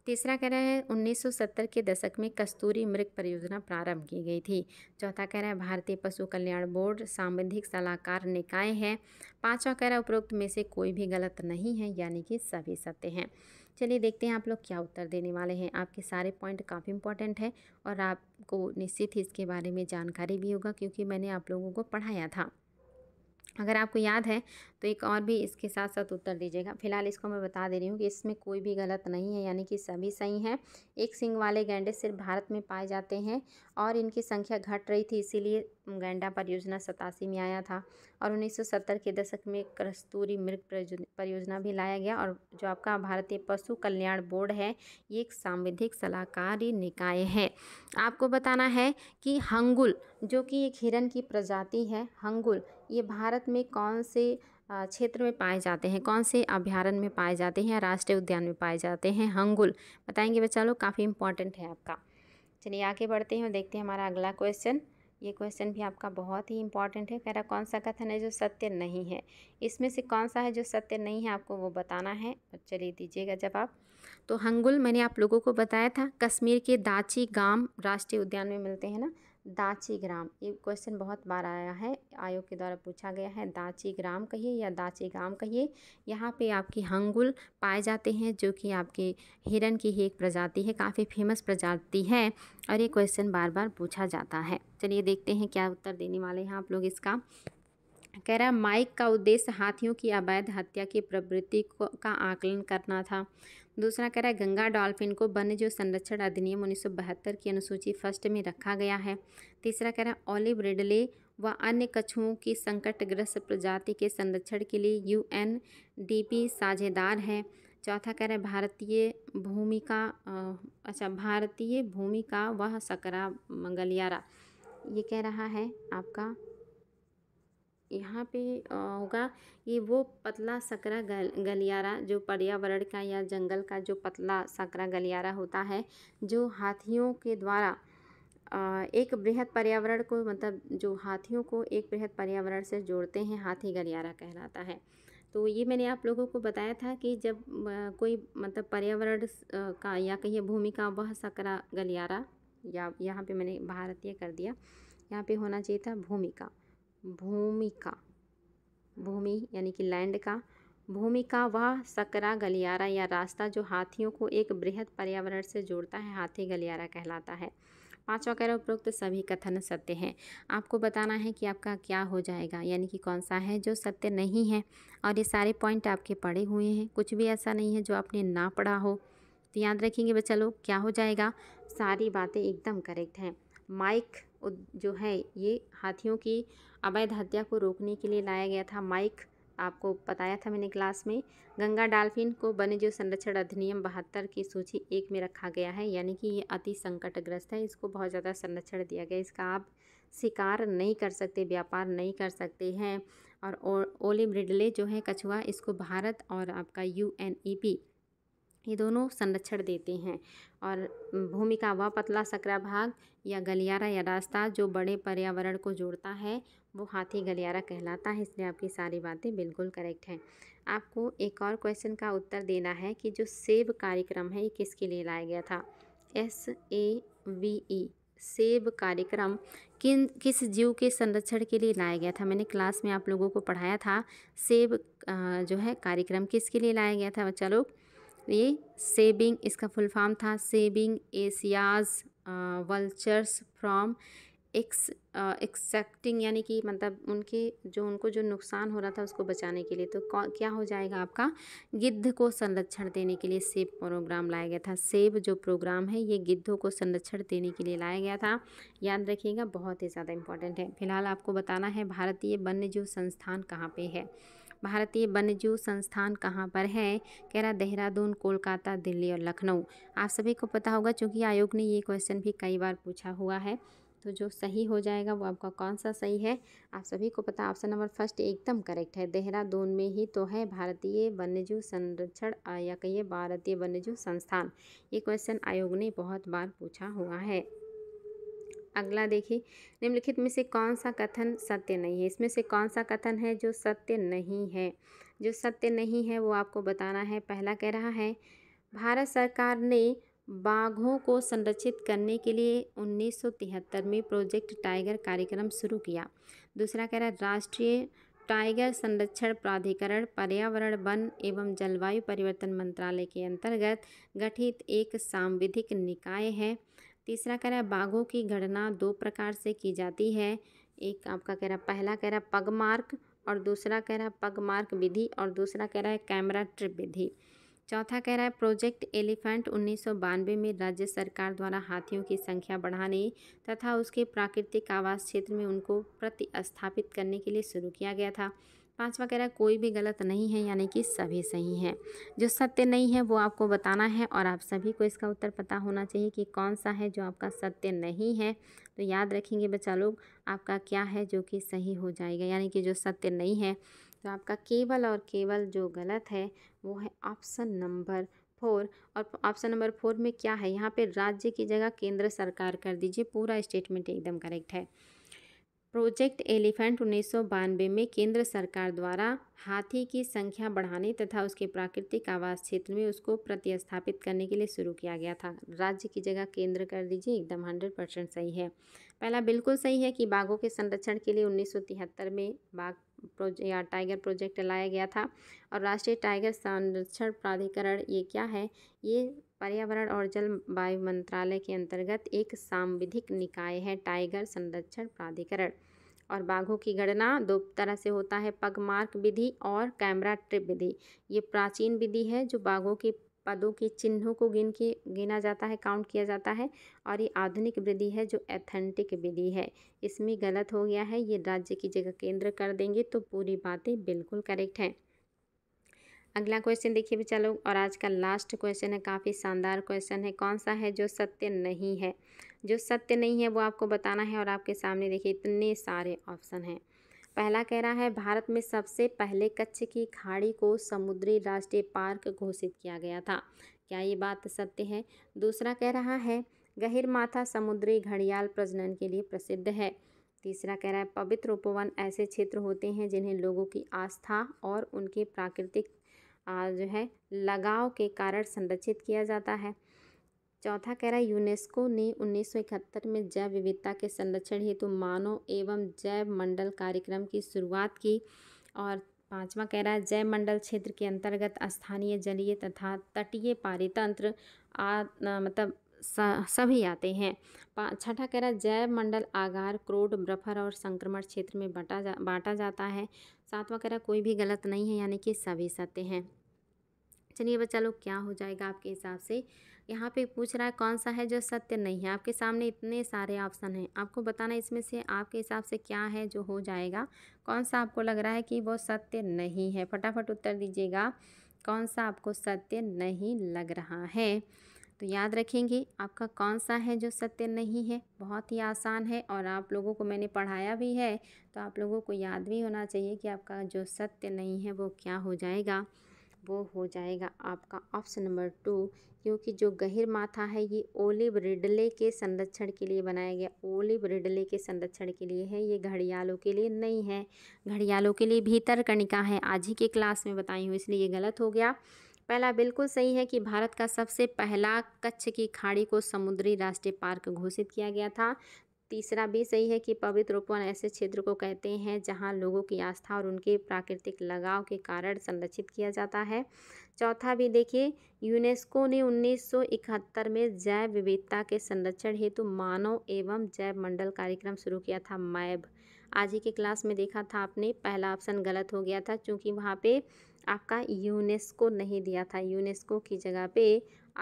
तीसरा कह रहा है 1970 के दशक में कस्तूरी मृग परियोजना प्रारंभ की गई थी चौथा कह रहा है भारतीय पशु कल्याण बोर्ड सांबंधिक सलाहकार निकाय है पांचवा कह रहा है उपरोक्त में से कोई भी गलत नहीं है यानी कि सभी सत्य हैं चलिए देखते हैं आप लोग क्या उत्तर देने वाले हैं आपके सारे पॉइंट काफ़ी इंपॉर्टेंट है और आपको निश्चित ही इसके बारे में जानकारी भी होगा क्योंकि मैंने आप लोगों को पढ़ाया था अगर आपको याद है तो एक और भी इसके साथ साथ उत्तर दीजिएगा फिलहाल इसको मैं बता दे रही हूँ कि इसमें कोई भी गलत नहीं है यानी कि सभी सही हैं एक सिंग वाले गैंडे सिर्फ भारत में पाए जाते हैं और इनकी संख्या घट रही थी इसीलिए गैंडा परियोजना सतासी में आया था और 1970 के दशक में कस्तूरी मृग परियोजना भी लाया गया और जो आपका भारतीय पशु कल्याण बोर्ड है ये एक सांविधिक सलाहकारी निकाय है आपको बताना है कि हंगुल जो कि एक हिरन की प्रजाति है हंगुल ये भारत में कौन से क्षेत्र में पाए जाते हैं कौन से अभ्यारण्य में पाए जाते हैं राष्ट्रीय उद्यान में पाए जाते हैं हंगुल बताएंगे बच्चा लोग काफ़ी इंपॉर्टेंट है आपका चलिए आगे बढ़ते हैं और देखते हैं हमारा अगला क्वेश्चन ये क्वेश्चन भी आपका बहुत ही इंपॉर्टेंट है कह रहा कौन सा कथन है जो सत्य नहीं है इसमें से कौन सा है जो सत्य नहीं है आपको वो बताना है और तो चलिए दीजिएगा जवाब तो हंगुल मैंने आप लोगों को बताया था कश्मीर के दाची गांव राष्ट्रीय उद्यान में मिलते हैं ना दाची ग्राम ये क्वेश्चन बहुत बार आया है आयोग के द्वारा पूछा गया है दाची ग्राम कहिए या दाची ग्राम कहिए यहाँ पे आपकी हंगुल पाए जाते हैं जो कि आपके हिरन की ही एक प्रजाति है काफ़ी फेमस प्रजाति है और ये क्वेश्चन बार बार पूछा जाता है चलिए देखते हैं क्या उत्तर देने वाले हैं आप लोग इसका कह रहा माइक का उद्देश्य हाथियों की अवैध हत्या की प्रवृत्ति को का आकलन करना था दूसरा कह रहा है गंगा डॉल्फिन को वन्य जो संरक्षण अधिनियम उन्नीस की अनुसूची फर्स्ट में रखा गया है तीसरा कह रहा है ओलिव रिडले व अन्य कछुओं की संकटग्रस्त प्रजाति के संरक्षण के लिए यूएनडीपी साझेदार है चौथा कह रहे भारतीय भूमि का अच्छा भारतीय भूमि का वह सकरा मंगलियारा ये कह रहा है आपका यहाँ पे होगा ये वो पतला सकरा गल गलियारा जो पर्यावरण का या जंगल का जो पतला सकरा गलियारा होता है जो हाथियों के द्वारा एक बृहद पर्यावरण को मतलब जो हाथियों को एक बृहद पर्यावरण से जोड़ते हैं हाथी गलियारा कहलाता है तो ये मैंने आप लोगों को बताया था कि जब कोई मतलब पर्यावरण का या कहिए भूमि का वह सकरा गलियारा या यहाँ पे मैंने भारतीय कर दिया यहाँ पे होना चाहिए था भूमिका भूमि का भूमि यानी कि लैंड का भूमि का वह सकरा गलियारा या रास्ता जो हाथियों को एक बृहद पर्यावरण से जोड़ता है हाथी गलियारा कहलाता है पाँचवा कह रहे उपरोक्त सभी कथन सत्य हैं आपको बताना है कि आपका क्या हो जाएगा यानी कि कौन सा है जो सत्य नहीं है और ये सारे पॉइंट आपके पढ़े हुए हैं कुछ भी ऐसा नहीं है जो आपने ना पढ़ा हो तो याद रखेंगे बच्चा लोग क्या हो जाएगा सारी बातें एकदम करेक्ट हैं माइक जो है ये हाथियों की अवैध हत्या को रोकने के लिए लाया गया था माइक आपको बताया था मैंने क्लास में गंगा डाल्फिन को वन्यजीव संरक्षण अधिनियम बहत्तर की सूची एक में रखा गया है यानी कि ये अति संकटग्रस्त है इसको बहुत ज़्यादा संरक्षण दिया गया इसका आप शिकार नहीं कर सकते व्यापार नहीं कर सकते हैं और ओलिव रिडले जो है कछुआ इसको भारत और आपका यू एन ई पी ये दोनों संरक्षण देते हैं और भूमि का वह पतला सकरा भाग या गलियारा या रास्ता जो बड़े पर्यावरण को जोड़ता है वो हाथी गलियारा कहलाता है इसलिए आपकी सारी बातें बिल्कुल करेक्ट हैं आपको एक और क्वेश्चन का उत्तर देना है कि जो सेब कार्यक्रम है ये किसके लिए लाया गया था एस ए वी ई सेब कार्यक्रम किन किस जीव के संरक्षण के लिए लाया गया था मैंने क्लास में आप लोगों को पढ़ाया था सेब जो है कार्यक्रम किसके लिए लाया गया था चलो ये सेबिंग इसका फुल फॉर्म था saving Asia's vultures from ex exacting यानी कि मतलब उनके जो उनको जो नुकसान हो रहा था उसको बचाने के लिए तो क्या हो जाएगा आपका गिद्ध को संरक्षण देने के लिए सेब प्रोग्राम लाया गया था सेब जो प्रोग्राम है ये गिद्धों को संरक्षण देने के लिए लाया गया था याद रखिएगा बहुत ही ज़्यादा इंपॉर्टेंट है फिलहाल आपको बताना है भारतीय वन्य जीव संस्थान कहाँ पर है भारतीय वन्यजीव संस्थान कहाँ पर है कह रहा देहरादून कोलकाता दिल्ली और लखनऊ आप सभी को पता होगा चूँकि आयोग ने ये क्वेश्चन भी कई बार पूछा हुआ है तो जो सही हो जाएगा वो आपका कौन सा सही है आप सभी को पता ऑप्शन नंबर फर्स्ट एकदम करेक्ट है देहरादून में ही तो है भारतीय वन्यजीव संरक्षण या कहिए भारतीय वन्यजीव संस्थान ये क्वेश्चन आयोग ने बहुत बार पूछा हुआ है अगला देखिए निम्नलिखित में से कौन सा कथन सत्य नहीं है इसमें से कौन सा कथन है जो सत्य नहीं है जो सत्य नहीं है वो आपको बताना है पहला कह रहा है भारत सरकार ने बाघों को संरक्षित करने के लिए 1973 में प्रोजेक्ट टाइगर कार्यक्रम शुरू किया दूसरा कह रहा है राष्ट्रीय टाइगर संरक्षण प्राधिकरण पर्यावरण वन एवं जलवायु परिवर्तन मंत्रालय के अंतर्गत गठित एक सांविधिक निकाय है तीसरा कह रहा है बाघों की गणना दो प्रकार से की जाती है एक आपका कह रहा है पहला कह रहा है पग मार्क और दूसरा कह रहा है पग मार्क विधि और दूसरा कह रहा है कैमरा ट्रिप विधि चौथा कह रहा है प्रोजेक्ट एलिफेंट उन्नीस में राज्य सरकार द्वारा हाथियों की संख्या बढ़ाने तथा उसके प्राकृतिक आवास क्षेत्र में उनको प्रतिस्थापित करने के लिए शुरू किया गया था पाँच वगैरह कोई भी गलत नहीं है यानी कि सभी सही हैं जो सत्य नहीं है वो आपको बताना है और आप सभी को इसका उत्तर पता होना चाहिए कि कौन सा है जो आपका सत्य नहीं है तो याद रखेंगे बच्चा लोग आपका क्या है जो कि सही हो जाएगा यानी कि जो सत्य नहीं है तो आपका केवल और केवल जो गलत है वो है ऑप्शन नंबर फोर और ऑप्शन नंबर फोर में क्या है यहाँ पर राज्य की जगह केंद्र सरकार कर दीजिए पूरा स्टेटमेंट एकदम करेक्ट है प्रोजेक्ट एलिफेंट उन्नीस में केंद्र सरकार द्वारा हाथी की संख्या बढ़ाने तथा उसके प्राकृतिक आवास क्षेत्र में उसको प्रतिस्थापित करने के लिए शुरू किया गया था राज्य की जगह केंद्र कर दीजिए एकदम हंड्रेड परसेंट सही है पहला बिल्कुल सही है कि बाघों के संरक्षण के लिए उन्नीस में बाघ प्रोजेक्ट या टाइगर प्रोजेक्ट लाया गया था और राष्ट्रीय टाइगर संरक्षण प्राधिकरण ये क्या है ये पर्यावरण और जलवायु मंत्रालय के अंतर्गत एक सांविधिक निकाय है टाइगर संरक्षण प्राधिकरण और बाघों की गणना दो तरह से होता है पगमार्क विधि और कैमरा ट्रिप विधि ये प्राचीन विधि है जो बाघों के पदों के चिन्हों को गिन के गिना जाता है काउंट किया जाता है और ये आधुनिक विधि है जो एथेंटिक विधि है इसमें गलत हो गया है ये राज्य की जगह केंद्र कर देंगे तो पूरी बातें बिल्कुल करेक्ट हैं अगला क्वेश्चन देखिए भी चलो और आज का लास्ट क्वेश्चन है काफ़ी शानदार क्वेश्चन है कौन सा है जो सत्य नहीं है जो सत्य नहीं है वो आपको बताना है और आपके सामने देखिए इतने सारे ऑप्शन हैं पहला कह रहा है भारत में सबसे पहले कच्छ की खाड़ी को समुद्री राष्ट्रीय पार्क घोषित किया गया था क्या ये बात सत्य है दूसरा कह रहा है गहिर माथा समुद्री घड़ियाल प्रजनन के लिए प्रसिद्ध है तीसरा कह रहा है पवित्र उपवन ऐसे क्षेत्र होते हैं जिन्हें लोगों की आस्था और उनके प्राकृतिक जो है लगाव के कारण संरक्षित किया जाता है चौथा कह रहा है यूनेस्को ने 1971 में जैव विविधता के संरक्षण हेतु मानव एवं जैव मंडल कार्यक्रम की शुरुआत की और पांचवा कह रहा है जैव मंडल क्षेत्र के अंतर्गत स्थानीय जलीय तथा तटीय पारितंत्र आ मतलब सभी आते हैं छठा कह रहा है जैव मंडल आगार क्रोड ब्रफर और संक्रमण क्षेत्र में बांटा जा बांटा जाता है सात वगैरह कोई भी गलत नहीं है यानी कि सभी सत्य हैं चलिए बच्चा लोग क्या हो जाएगा आपके हिसाब से यहाँ पे पूछ रहा है कौन सा है जो सत्य नहीं है आपके सामने इतने सारे ऑप्शन हैं आपको बताना इसमें से आपके हिसाब से क्या है जो हो जाएगा कौन सा आपको लग रहा है कि वो सत्य नहीं है फटाफट उत्तर दीजिएगा कौन सा आपको सत्य नहीं लग रहा है तो याद रखेंगे आपका कौन सा है जो सत्य नहीं है बहुत ही आसान है और आप लोगों को मैंने पढ़ाया भी है तो आप लोगों को याद भी होना चाहिए कि आपका जो सत्य नहीं है वो क्या हो जाएगा वो हो जाएगा आपका ऑप्शन नंबर टू क्योंकि जो गहिर माथा है ये ओलिव रिडले के संरक्षण के लिए बनाया गया ओलिव रिडले के संरक्षण के लिए है ये घड़ियालों के लिए नहीं है घड़ियालों के लिए भीतर कणिका है आज ही के क्लास में बताई हूँ इसलिए ये गलत हो गया पहला बिल्कुल सही है कि भारत का सबसे पहला कच्छ की खाड़ी को समुद्री राष्ट्रीय पार्क घोषित किया गया था तीसरा भी सही है कि पवित्र उपवन ऐसे क्षेत्र को कहते हैं जहां लोगों की आस्था और उनके प्राकृतिक लगाव के कारण संरक्षित किया जाता है चौथा भी देखिए यूनेस्को ने 1971 में जैव विविधता के संरक्षण हेतु मानव एवं जैव मंडल कार्यक्रम शुरू किया था मैब आज ही के क्लास में देखा था आपने पहला ऑप्शन गलत हो गया था क्योंकि वहाँ पे आपका यूनेस्को नहीं दिया था यूनेस्को की जगह पे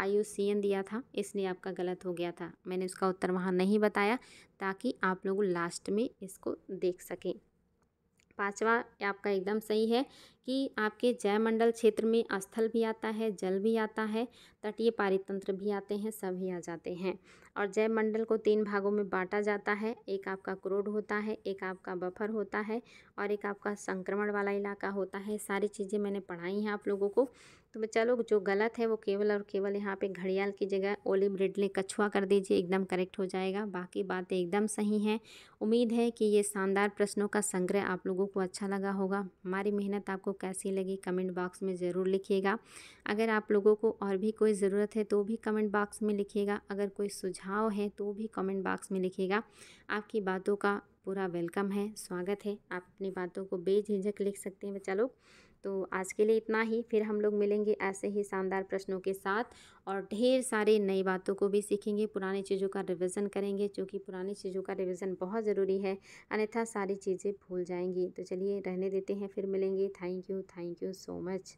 आई दिया था इसलिए आपका गलत हो गया था मैंने उसका उत्तर वहाँ नहीं बताया ताकि आप लोग लास्ट में इसको देख सकें पांचवा आपका एकदम सही है कि आपके जयमंडल क्षेत्र में स्थल भी आता है जल भी आता है तटीय पारितंत्र भी आते हैं सभी आ जाते हैं और जयमंडल को तीन भागों में बांटा जाता है एक आपका क्रोड होता है एक आपका बफर होता है और एक आपका संक्रमण वाला इलाका होता है सारी चीज़ें मैंने पढ़ाई हैं आप लोगों को तो बच्चा लोग जो गलत है वो केवल और केवल यहाँ पे घड़ियाल की जगह ओलिव रिडले कछुआ कर दीजिए एकदम करेक्ट हो जाएगा बाकी बातें एकदम सही हैं उम्मीद है कि ये शानदार प्रश्नों का संग्रह आप लोगों को अच्छा लगा होगा हमारी मेहनत आपको कैसी लगी कमेंट बॉक्स में ज़रूर लिखिएगा अगर आप लोगों को और भी कोई ज़रूरत है तो भी कमेंट बॉक्स में लिखिएगा अगर कोई सुझाव है तो भी कमेंट बॉक्स में लिखिएगा आपकी बातों का पूरा वेलकम है स्वागत है आप अपनी बातों को बेझिझक लिख सकते हैं बच्चा लोग तो आज के लिए इतना ही फिर हम लोग मिलेंगे ऐसे ही शानदार प्रश्नों के साथ और ढेर सारे नई बातों को भी सीखेंगे पुरानी चीज़ों का रिविज़न करेंगे क्योंकि पुरानी चीज़ों का रिविज़न बहुत ज़रूरी है अन्यथा सारी चीज़ें भूल जाएंगी तो चलिए रहने देते हैं फिर मिलेंगे thank you thank you so much